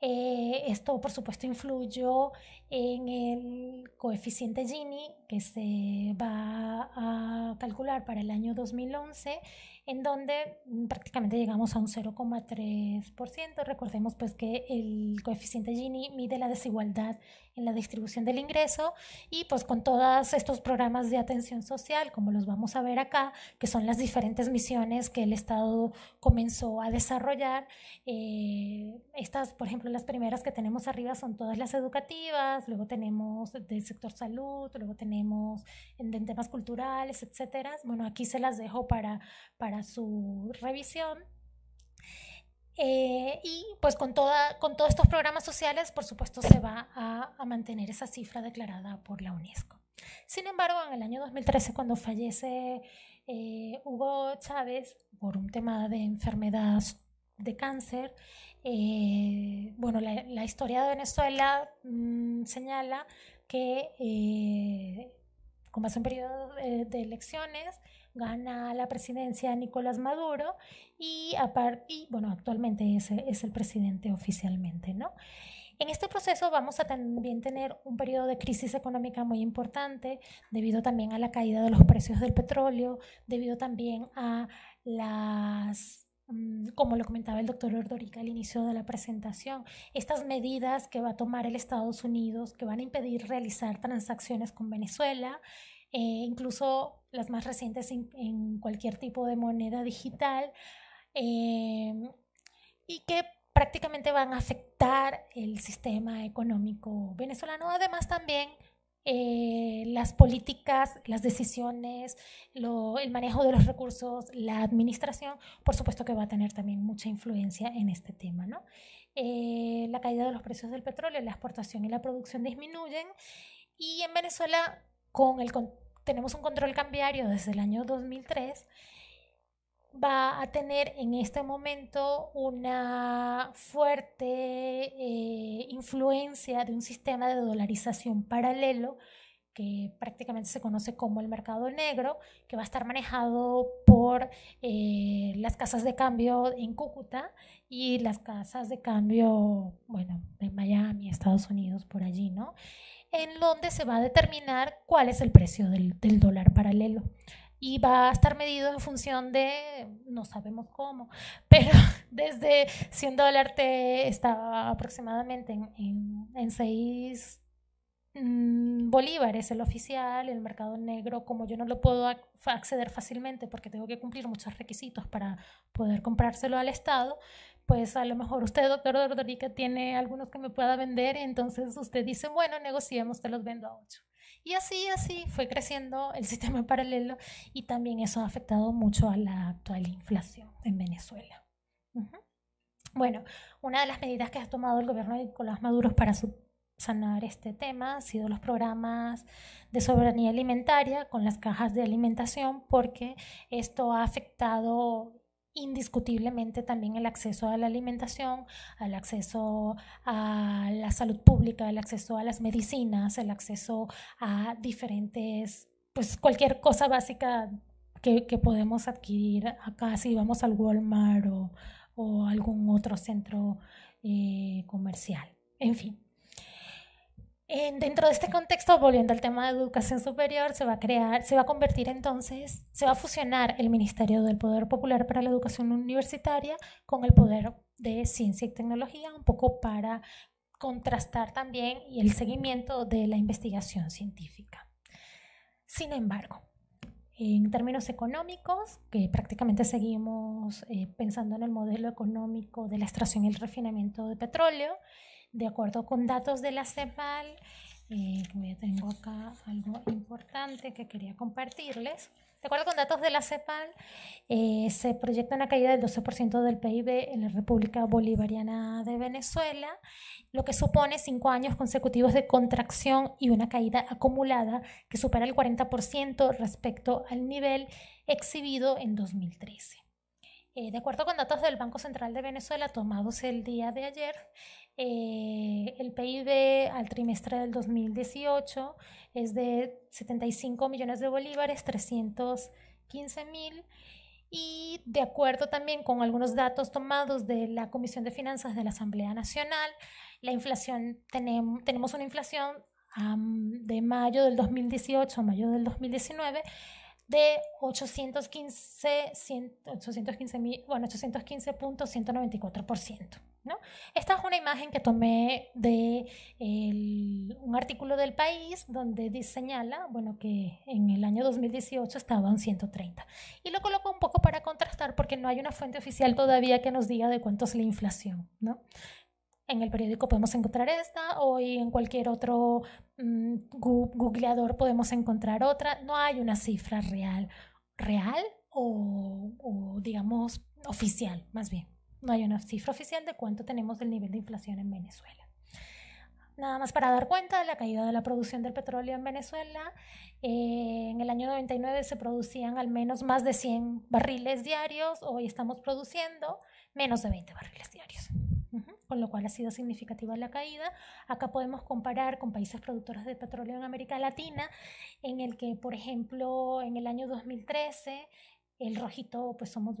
Eh, esto, por supuesto, influyó en el coeficiente Gini que se va a calcular para el año 2011 en donde mm, prácticamente llegamos a un 0,3%. Recordemos pues que el coeficiente Gini mide la desigualdad en la distribución del ingreso y pues con todos estos programas de atención social, como los vamos a ver acá, que son las diferentes misiones que el Estado comenzó a desarrollar, eh, estas, por ejemplo, las primeras que tenemos arriba son todas las educativas, luego tenemos del sector salud, luego tenemos en, en temas culturales, etcétera. Bueno, aquí se las dejo para, para su revisión. Eh, y pues con, toda, con todos estos programas sociales, por supuesto, se va a, mantener esa cifra declarada por la UNESCO. Sin embargo, en el año 2013, cuando fallece eh, Hugo Chávez por un tema de enfermedad de cáncer, eh, bueno, la, historia de Venezuela mm, señala que, como hace un periodo de elecciones, gana la presidencia Nicolás Maduro y, y bueno, actualmente es, es el presidente oficialmente, ¿no? En este proceso vamos a también tener un periodo de crisis económica muy importante, debido también a la caída de los precios del petróleo, debido también a las mm, como lo comentaba el doctor Ordorica al inicio de la presentación, estas medidas que va a tomar el Estados Unidos, que van a impedir realizar transacciones con Venezuela, eh, incluso las más recientes en, cualquier tipo de moneda digital, eh, y que prácticamente van a afectar el sistema económico venezolano. Además también eh, las políticas, las decisiones, el manejo de los recursos, la administración, por supuesto que va a tener también mucha influencia en este tema. la caída de los precios del petróleo, la exportación y la producción disminuyen y en Venezuela con el, tenemos un control cambiario desde el año 2003, va a tener en este momento una fuerte eh, influencia de un sistema de dolarización paralelo que prácticamente se conoce como el mercado negro, que va a estar manejado por eh, las casas de cambio en Cúcuta y las casas de cambio, bueno, en Miami, Estados Unidos, por allí, ¿no? en donde se va a determinar cuál es el precio del, dólar paralelo. Y va a estar medido en función de, no sabemos cómo, [laughs] pero desde 100 dólares te está aproximadamente en, 6 mm, bolívares el oficial, el mercado negro, como yo no lo puedo acceder fácilmente porque tengo que cumplir muchos requisitos para poder comprárselo al Estado, pues a lo mejor usted, doctor Rodríguez, tiene algunos que me pueda vender, entonces usted dice, bueno, negociemos, te los vendo a ocho Y así, así fue creciendo el [laughs] sistema paralelo y también eso ha afectado mucho a la actual inflación en Venezuela. Bueno, una de las medidas que ha tomado el gobierno de Nicolás Maduro para sanar este tema ha sido los programas de soberanía alimentaria con las cajas de alimentación porque esto ha afectado indiscutiblemente también el acceso a la alimentación, al acceso a la salud pública, el acceso a las medicinas, el acceso a diferentes, pues cualquier cosa básica que, podemos adquirir acá si vamos al Walmart o, algún otro centro eh, comercial. En fin, dentro de este contexto, volviendo al tema de educación superior, se va a crear, se va a convertir entonces, se va a fusionar el Ministerio del Poder Popular para la Educación Universitaria con el Poder de Ciencia y Tecnología, un poco para contrastar también el seguimiento de la investigación científica. Sin embargo, en términos económicos, que prácticamente seguimos eh, pensando en el modelo económico de la extracción y el refinamiento de petróleo, de acuerdo con datos de la CEPAL, eh, tengo acá algo importante que quería compartirles. De acuerdo con datos de la CEPAL, eh, se proyecta una caída del 12% del PIB en la República Bolivariana de Venezuela, lo que supone cinco años consecutivos de contracción y una caída acumulada que supera el 40% respecto al nivel exhibido en 2013. Eh, de acuerdo con datos del Banco Central de Venezuela tomados el día de ayer, eh, el PIB al trimestre del 2018 es de 75 millones de bolívares, 315 mil. Y de acuerdo también con algunos datos tomados de la Comisión de Finanzas de la Asamblea Nacional, la inflación, tenemos, una inflación de mayo del 2018 a mayo del 2019 de 815, 815.194%. Esta es una imagen que tomé de un artículo del país donde señala bueno, que en el año 2018 estaban 130. Y lo coloco un poco para contrastar porque no hay una fuente oficial todavía que nos diga de cuánto es la inflación. En el periódico podemos encontrar esta, hoy en cualquier otro mm, googleador podemos encontrar otra. No hay una cifra real, real o digamos oficial, más bien no hay una cifra oficial de cuánto tenemos del nivel de inflación en Venezuela. Nada más para dar cuenta de la caída de la producción del petróleo en Venezuela, eh, en el año 99 se producían al menos más de 100 barriles diarios, hoy estamos produciendo menos de 20 barriles diarios. Con lo cual ha sido significativa la caída. Acá podemos comparar con países productores de petróleo en América Latina, en el que, por ejemplo, en el año 2013, el rojito, pues somos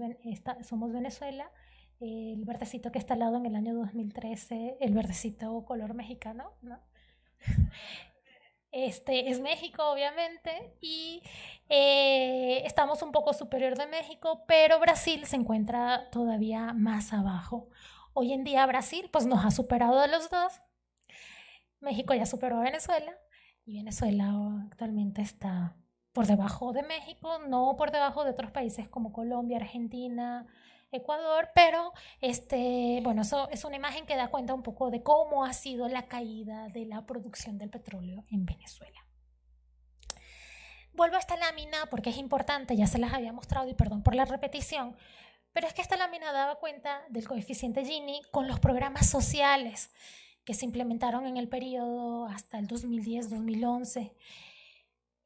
Venezuela, el verdecito que está al lado en el año 2013, el verdecito color mexicano, ¿no? [laughs] Este es México, obviamente, y eh, estamos un poco superior de México, pero Brasil se encuentra todavía más abajo. Hoy en día Brasil pues nos ha superado a los dos. México ya superó a Venezuela y Venezuela actualmente está por debajo de México, no por debajo de otros países como Colombia, Argentina, Ecuador, pero este, bueno, eso es una imagen que da cuenta un poco de cómo ha sido la caída de la producción del petróleo en Venezuela. Vuelvo a esta lámina porque es importante, ya se las había mostrado y perdón por la repetición, pero es que esta lámina daba cuenta del coeficiente Gini con los programas sociales que se implementaron en el periodo hasta el 2010-2011.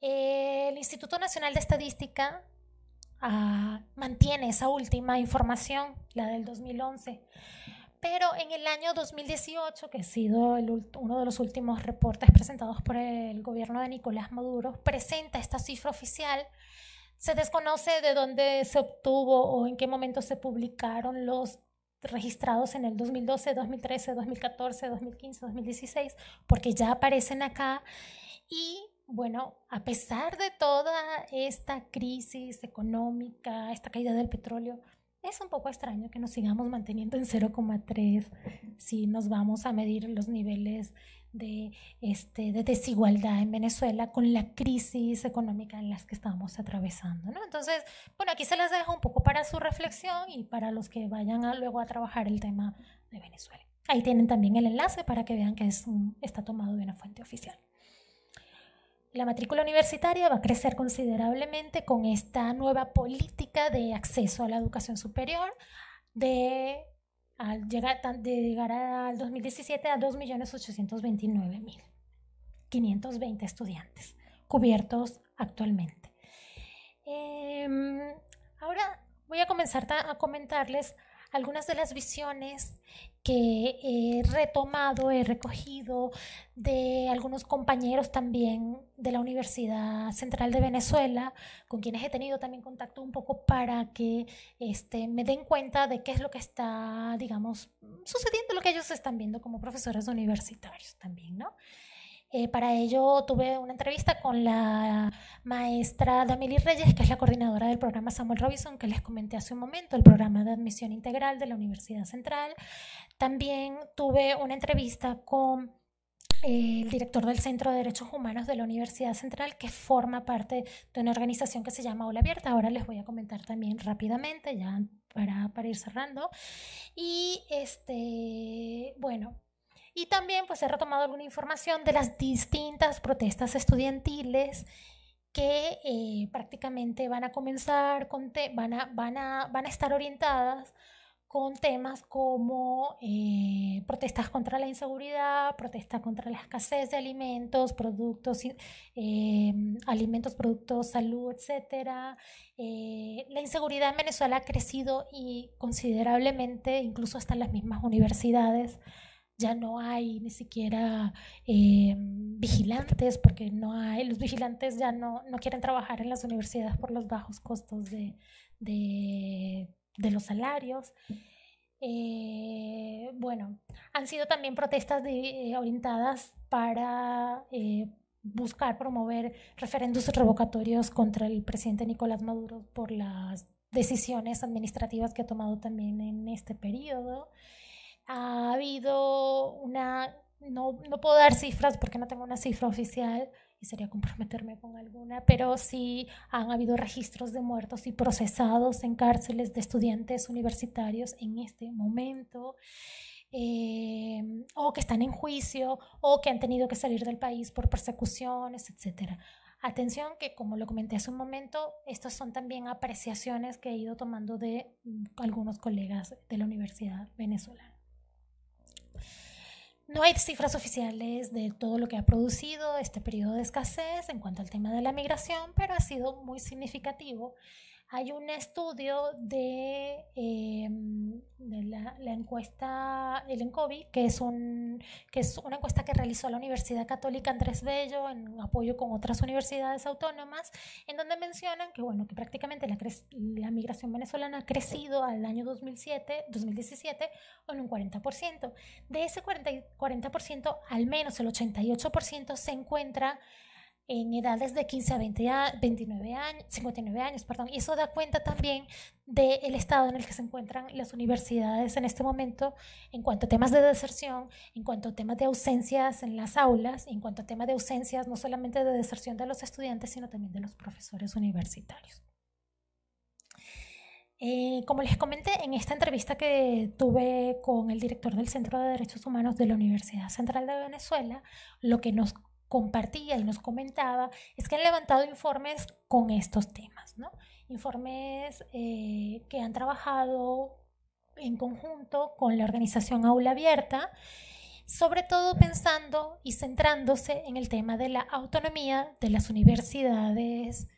El Instituto Nacional de Estadística Ah, mantiene esa última información, la del 2011. Pero en el año 2018, que ha sido el, uno de los últimos reportes presentados por el gobierno de Nicolás Maduro, presenta esta cifra oficial. Se desconoce de dónde se obtuvo o en qué momento se publicaron los registrados en el 2012, 2013, 2014, 2015, 2016, porque ya aparecen acá y bueno, a pesar de toda esta crisis económica, esta caída del petróleo, es un poco extraño que nos sigamos manteniendo en 0,3 si nos vamos a medir los niveles este, de, desigualdad en Venezuela con la crisis económica en las que estamos atravesando. Entonces, bueno, aquí se las dejo un poco para su reflexión y para los que vayan a, luego a trabajar el tema de Venezuela. Ahí tienen también el enlace para que vean que es un, está tomado de una fuente oficial. La matrícula universitaria va a crecer considerablemente con esta nueva política de acceso a la educación superior de al llegar, al 2017 a 2.829.520 estudiantes cubiertos actualmente. Em, ahora voy a comenzar a comentarles algunas de las visiones que he retomado, he recogido de algunos compañeros también de la Universidad Central de Venezuela, con quienes he tenido también contacto un poco para que este, me den cuenta de qué es lo que está, digamos, sucediendo, lo que ellos están viendo como profesores universitarios también, ¿no? Eh, para ello tuve una entrevista con la maestra Damili Reyes, que es la coordinadora del programa Samuel Robinson, que les comenté hace un momento, el programa de admisión integral de la Universidad Central. También tuve una entrevista con eh, el director del Centro de Derechos Humanos de la Universidad Central, que forma parte de una organización que se llama Ola Abierta. Ahora les voy a comentar también rápidamente, ya para, para ir cerrando. Y este, bueno, y también pues he retomado alguna información de las distintas protestas estudiantiles que eh, prácticamente van a comenzar, van, a, van, a, estar orientadas con temas como eh, protestas contra la inseguridad, protestas contra la escasez de alimentos, productos, eh, alimentos, productos, salud, etc. la inseguridad en Venezuela ha crecido y considerablemente, incluso hasta en las mismas universidades ya no hay ni siquiera eh, vigilantes, porque no hay, los vigilantes ya no, no quieren trabajar en las universidades por los bajos costos de, de, los salarios. Eh, bueno, han sido también protestas eh, orientadas para buscar promover referendos revocatorios contra el presidente Nicolás Maduro por las decisiones administrativas que ha tomado también en este periodo ha habido una, no, puedo dar cifras porque no tengo una cifra oficial y sería comprometerme con alguna, pero sí han habido registros de muertos y procesados en cárceles de estudiantes universitarios en este momento. Em, o que están en juicio o que han tenido que salir del país por persecuciones, etc. Atención que, como lo comenté hace un momento, estas son también apreciaciones que he ido tomando de mm, algunos colegas de la Universidad Venezolana. No hay cifras oficiales de todo lo que ha producido este periodo de escasez en cuanto al tema de la migración, pero ha sido muy significativo hay un estudio de, em, de la, encuesta, el ENCOVI, que es, un, que es una encuesta que realizó la Universidad Católica Andrés Bello en apoyo con otras universidades autónomas, en donde mencionan que, bueno, que prácticamente la, migración venezolana ha crecido al año 2007, 2017 en un 40%. De ese 40%, 40% al menos el 88% se encuentra en edades de 15 a, 20 a 29 años, 59 años, perdón, y eso da cuenta también del estado en el que se encuentran las universidades en este momento en cuanto a temas de deserción, en cuanto a temas de ausencias en las aulas, en cuanto a temas de ausencias no solamente de deserción de los estudiantes, sino también de los profesores universitarios. Eh, como les comenté en esta entrevista que tuve con el director del Centro de Derechos Humanos de la Universidad Central de Venezuela, lo que nos compartía y nos comentaba es que han levantado informes con estos temas, Informes eh, que han trabajado en conjunto con la organización Aula Abierta, sobre todo pensando y centrándose en el tema de la autonomía de las universidades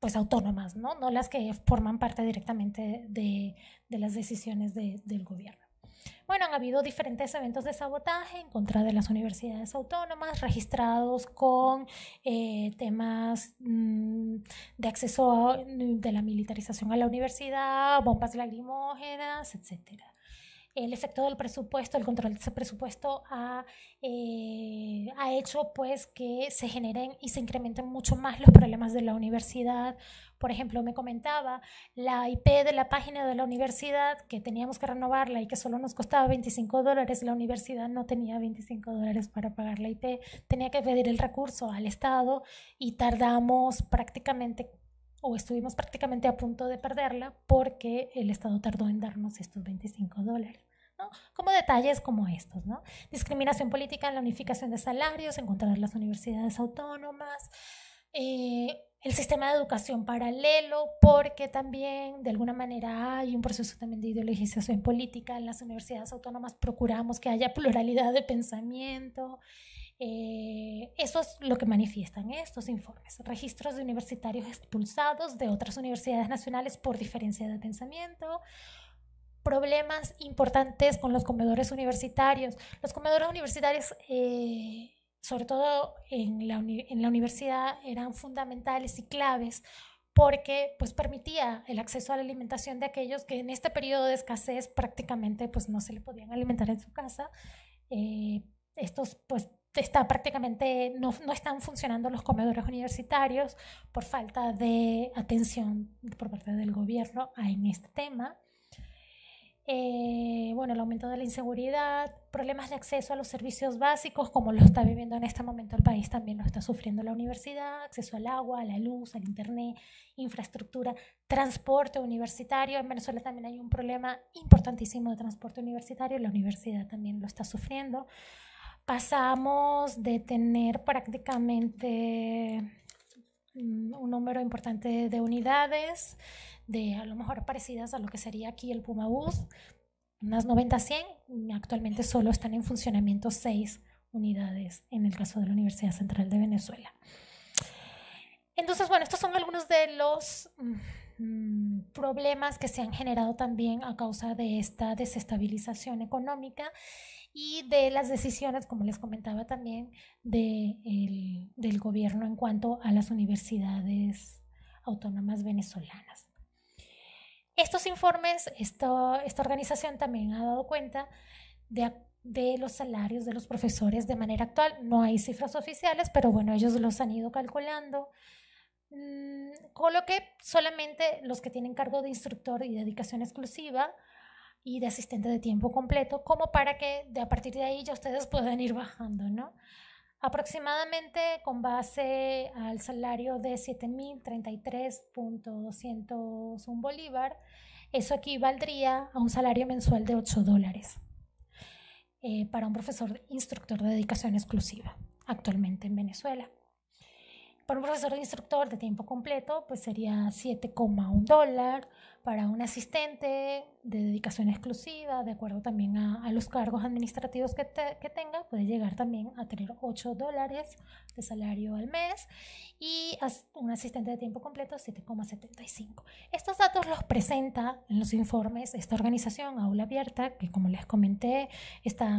pues autónomas, ¿no? No las que forman parte directamente de, las decisiones del gobierno. Bueno, han habido diferentes eventos de sabotaje en contra de las universidades autónomas, registrados con eh, temas mm, de acceso de la militarización a la universidad, bombas lagrimógenas, etcétera el efecto del presupuesto, el control de ese presupuesto eh, ha, hecho pues que se generen y se incrementen mucho más los problemas de la universidad. Por ejemplo, me comentaba la IP de la página de la universidad que teníamos que renovarla y que solo nos costaba 25 dólares. La universidad no tenía 25 dólares para pagar la IP. Tenía que pedir el recurso al Estado y tardamos prácticamente o estuvimos prácticamente a punto de perderla porque el Estado tardó en darnos estos 25 dólares. Como detalles como estos, Discriminación política en la unificación de salarios, encontrar las universidades autónomas, eh, el sistema de educación paralelo, porque también de alguna manera hay un proceso también de ideologización política en las universidades autónomas, procuramos que haya pluralidad de pensamiento. Eh, eso es lo que manifiestan estos informes, registros de universitarios expulsados de otras universidades nacionales por diferencia de pensamiento, problemas importantes con los comedores universitarios. Los comedores universitarios, eh, sobre todo en la, universidad, eran fundamentales y claves porque pues permitía el acceso a la alimentación de aquellos que en este periodo de escasez prácticamente pues no se le podían alimentar en su casa. Eh, estos pues está prácticamente no, no, están funcionando los comedores universitarios por falta de atención por parte del gobierno en este tema. Eh, bueno, el aumento de la inseguridad, problemas de acceso a los servicios básicos, como lo está viviendo en este momento el país, también lo está sufriendo la universidad, acceso al agua, a la luz, al internet, infraestructura, transporte universitario. En Venezuela también hay un problema importantísimo de transporte universitario, la universidad también lo está sufriendo. Pasamos de tener prácticamente Mm, un número importante de unidades, de a lo mejor parecidas a lo que sería aquí el Puma Bus, unas 90-100. Actualmente solo están en funcionamiento seis unidades en el caso de la Universidad Central de Venezuela. Entonces, bueno, estos son algunos de los mm, problemas que se han generado también a causa de esta desestabilización económica y de las decisiones, como les comentaba también, del gobierno en cuanto a las universidades autónomas venezolanas. Estos informes, esta organización también ha dado cuenta de, los salarios de los profesores de manera actual. No hay cifras oficiales, pero bueno, ellos los han ido calculando. Mm, con lo que solamente los que tienen cargo de instructor y dedicación exclusiva y de asistente de tiempo completo, como para que de a partir de ahí ya ustedes [laughs] puedan ir bajando, ¿no? Aproximadamente con base al salario de 7.033.201 bolívar, eso equivaldría a un salario mensual de 8 dólares eh, para un profesor instructor de dedicación exclusiva actualmente en Venezuela. Para un profesor instructor de tiempo completo, pues sería 7,1 dólar para un asistente de dedicación exclusiva, de acuerdo también a, los cargos administrativos que, tenga, puede llegar también a tener 8 dólares de salario al mes y un asistente de tiempo completo 7,75. Estos datos los presenta en los informes esta organización, Aula Abierta, que como les comenté, está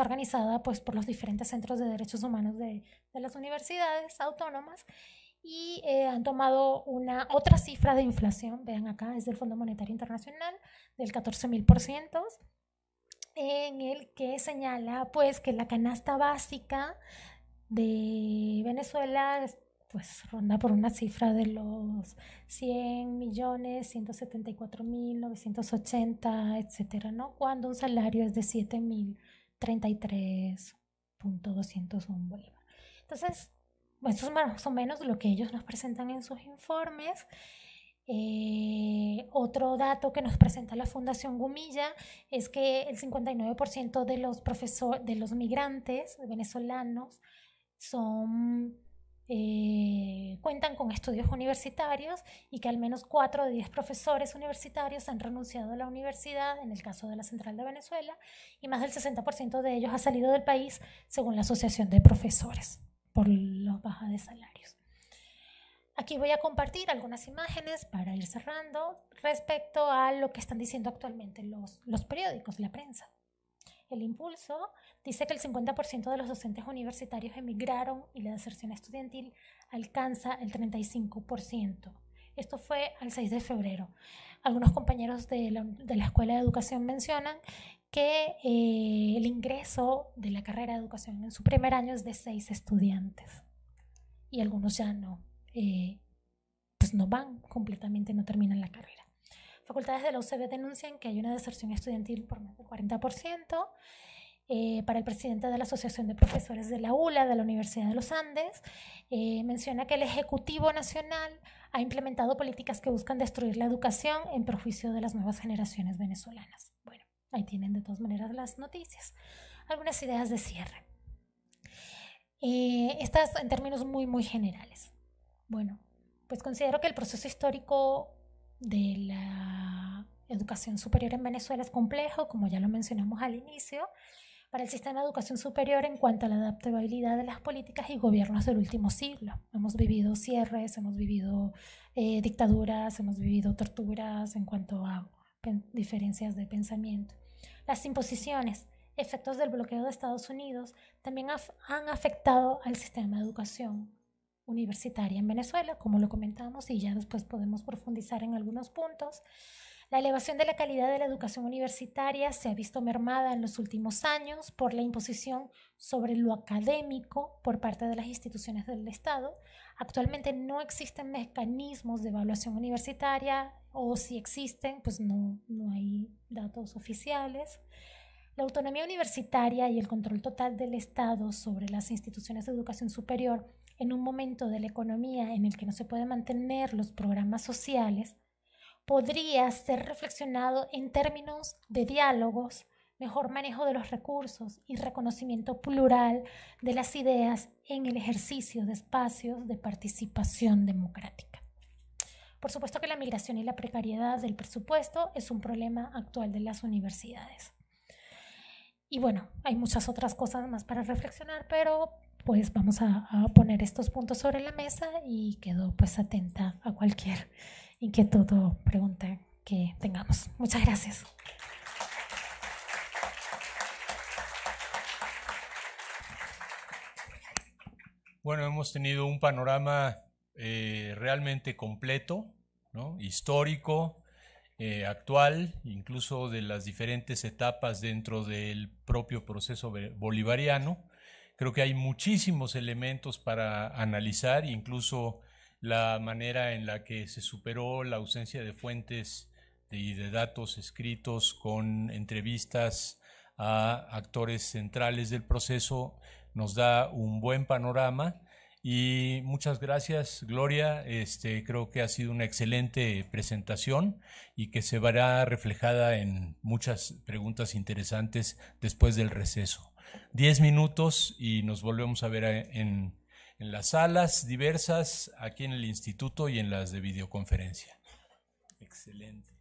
organizada pues, por los diferentes centros de derechos humanos de, de las universidades autónomas y eh, han tomado una otra cifra de inflación, vean acá, es del Fondo Monetario Internacional, del 14.000%, en el que señala pues que la canasta básica de Venezuela pues ronda por una cifra de los 100 millones, 174 mil, 980, etcétera, ¿no? Cuando un salario es de 7 mil 33.201 bolívares. Entonces, eso es más o menos lo que ellos nos presentan en sus informes. Eh, otro dato que nos presenta la Fundación Gumilla es que el 59% de los, de los migrantes venezolanos son, eh, cuentan con estudios universitarios y que al menos 4 de 10 profesores universitarios han renunciado a la universidad, en el caso de la Central de Venezuela, y más del 60% de ellos ha salido del país, según la Asociación de Profesores por los bajos de salarios. Aquí voy a compartir algunas imágenes para ir cerrando respecto a lo que están diciendo actualmente los, los periódicos, la prensa. El impulso dice que el 50% de los docentes universitarios emigraron y la deserción estudiantil alcanza el 35%. Esto fue al 6 de febrero. Algunos compañeros de la, Escuela de Educación mencionan que eh, el ingreso de la carrera de educación en su primer año es de seis estudiantes y algunos ya no, eh, pues no van completamente, no terminan la carrera. Facultades de la UCB denuncian que hay una deserción estudiantil por más del 40%. Eh, para el presidente de la Asociación de Profesores de la ULA de la Universidad de los Andes. Eh, menciona que el Ejecutivo Nacional ha implementado políticas que buscan destruir la educación en perjuicio de las nuevas generaciones venezolanas. Bueno, ahí tienen de todas maneras las noticias. Algunas ideas de cierre. Eh, estas en términos muy, muy generales. Bueno, pues considero que el proceso histórico de la educación superior en Venezuela es complejo, como ya lo mencionamos al inicio para el sistema de educación superior en cuanto a la adaptabilidad de las políticas y gobiernos del último siglo. Hemos vivido cierres, hemos vivido eh, dictaduras, hemos vivido torturas en cuanto a diferencias de pensamiento. Las imposiciones, efectos del bloqueo de Estados Unidos, también han afectado al sistema de educación universitaria en Venezuela, como lo comentamos, y ya después podemos profundizar en algunos puntos. La elevación de la calidad de la educación universitaria se ha visto mermada en los últimos años por la imposición sobre lo académico por parte de las instituciones del Estado. Actualmente no existen mecanismos de evaluación universitaria o si existen, pues no, hay datos oficiales. La autonomía universitaria y el control total del Estado sobre las instituciones de educación superior en un momento de la economía en el que no se pueden mantener los programas sociales podría ser reflexionado en términos de diálogos, mejor manejo de los recursos y reconocimiento plural de las ideas en el ejercicio de espacios de participación democrática. Por supuesto que la migración y la precariedad del presupuesto es un problema actual de las universidades. Y bueno, hay muchas otras cosas más para reflexionar, pero pues vamos a, poner estos puntos sobre la mesa y quedo pues atenta a cualquier y que todo pregunta que tengamos. Muchas gracias. Bueno, hemos tenido un panorama eh, realmente completo, histórico, eh, actual, incluso de las diferentes etapas dentro del propio proceso bolivariano. Creo que hay muchísimos elementos para analizar, incluso la manera en la que se superó la ausencia de fuentes y de, datos escritos con entrevistas a actores centrales del proceso, nos da un buen panorama. Y muchas gracias, Gloria. Este, creo que ha sido una excelente presentación y que se verá reflejada en muchas preguntas interesantes después del receso. Diez minutos y nos volvemos a ver eh, en en las salas diversas, aquí en el instituto y en las de videoconferencia. Excelente.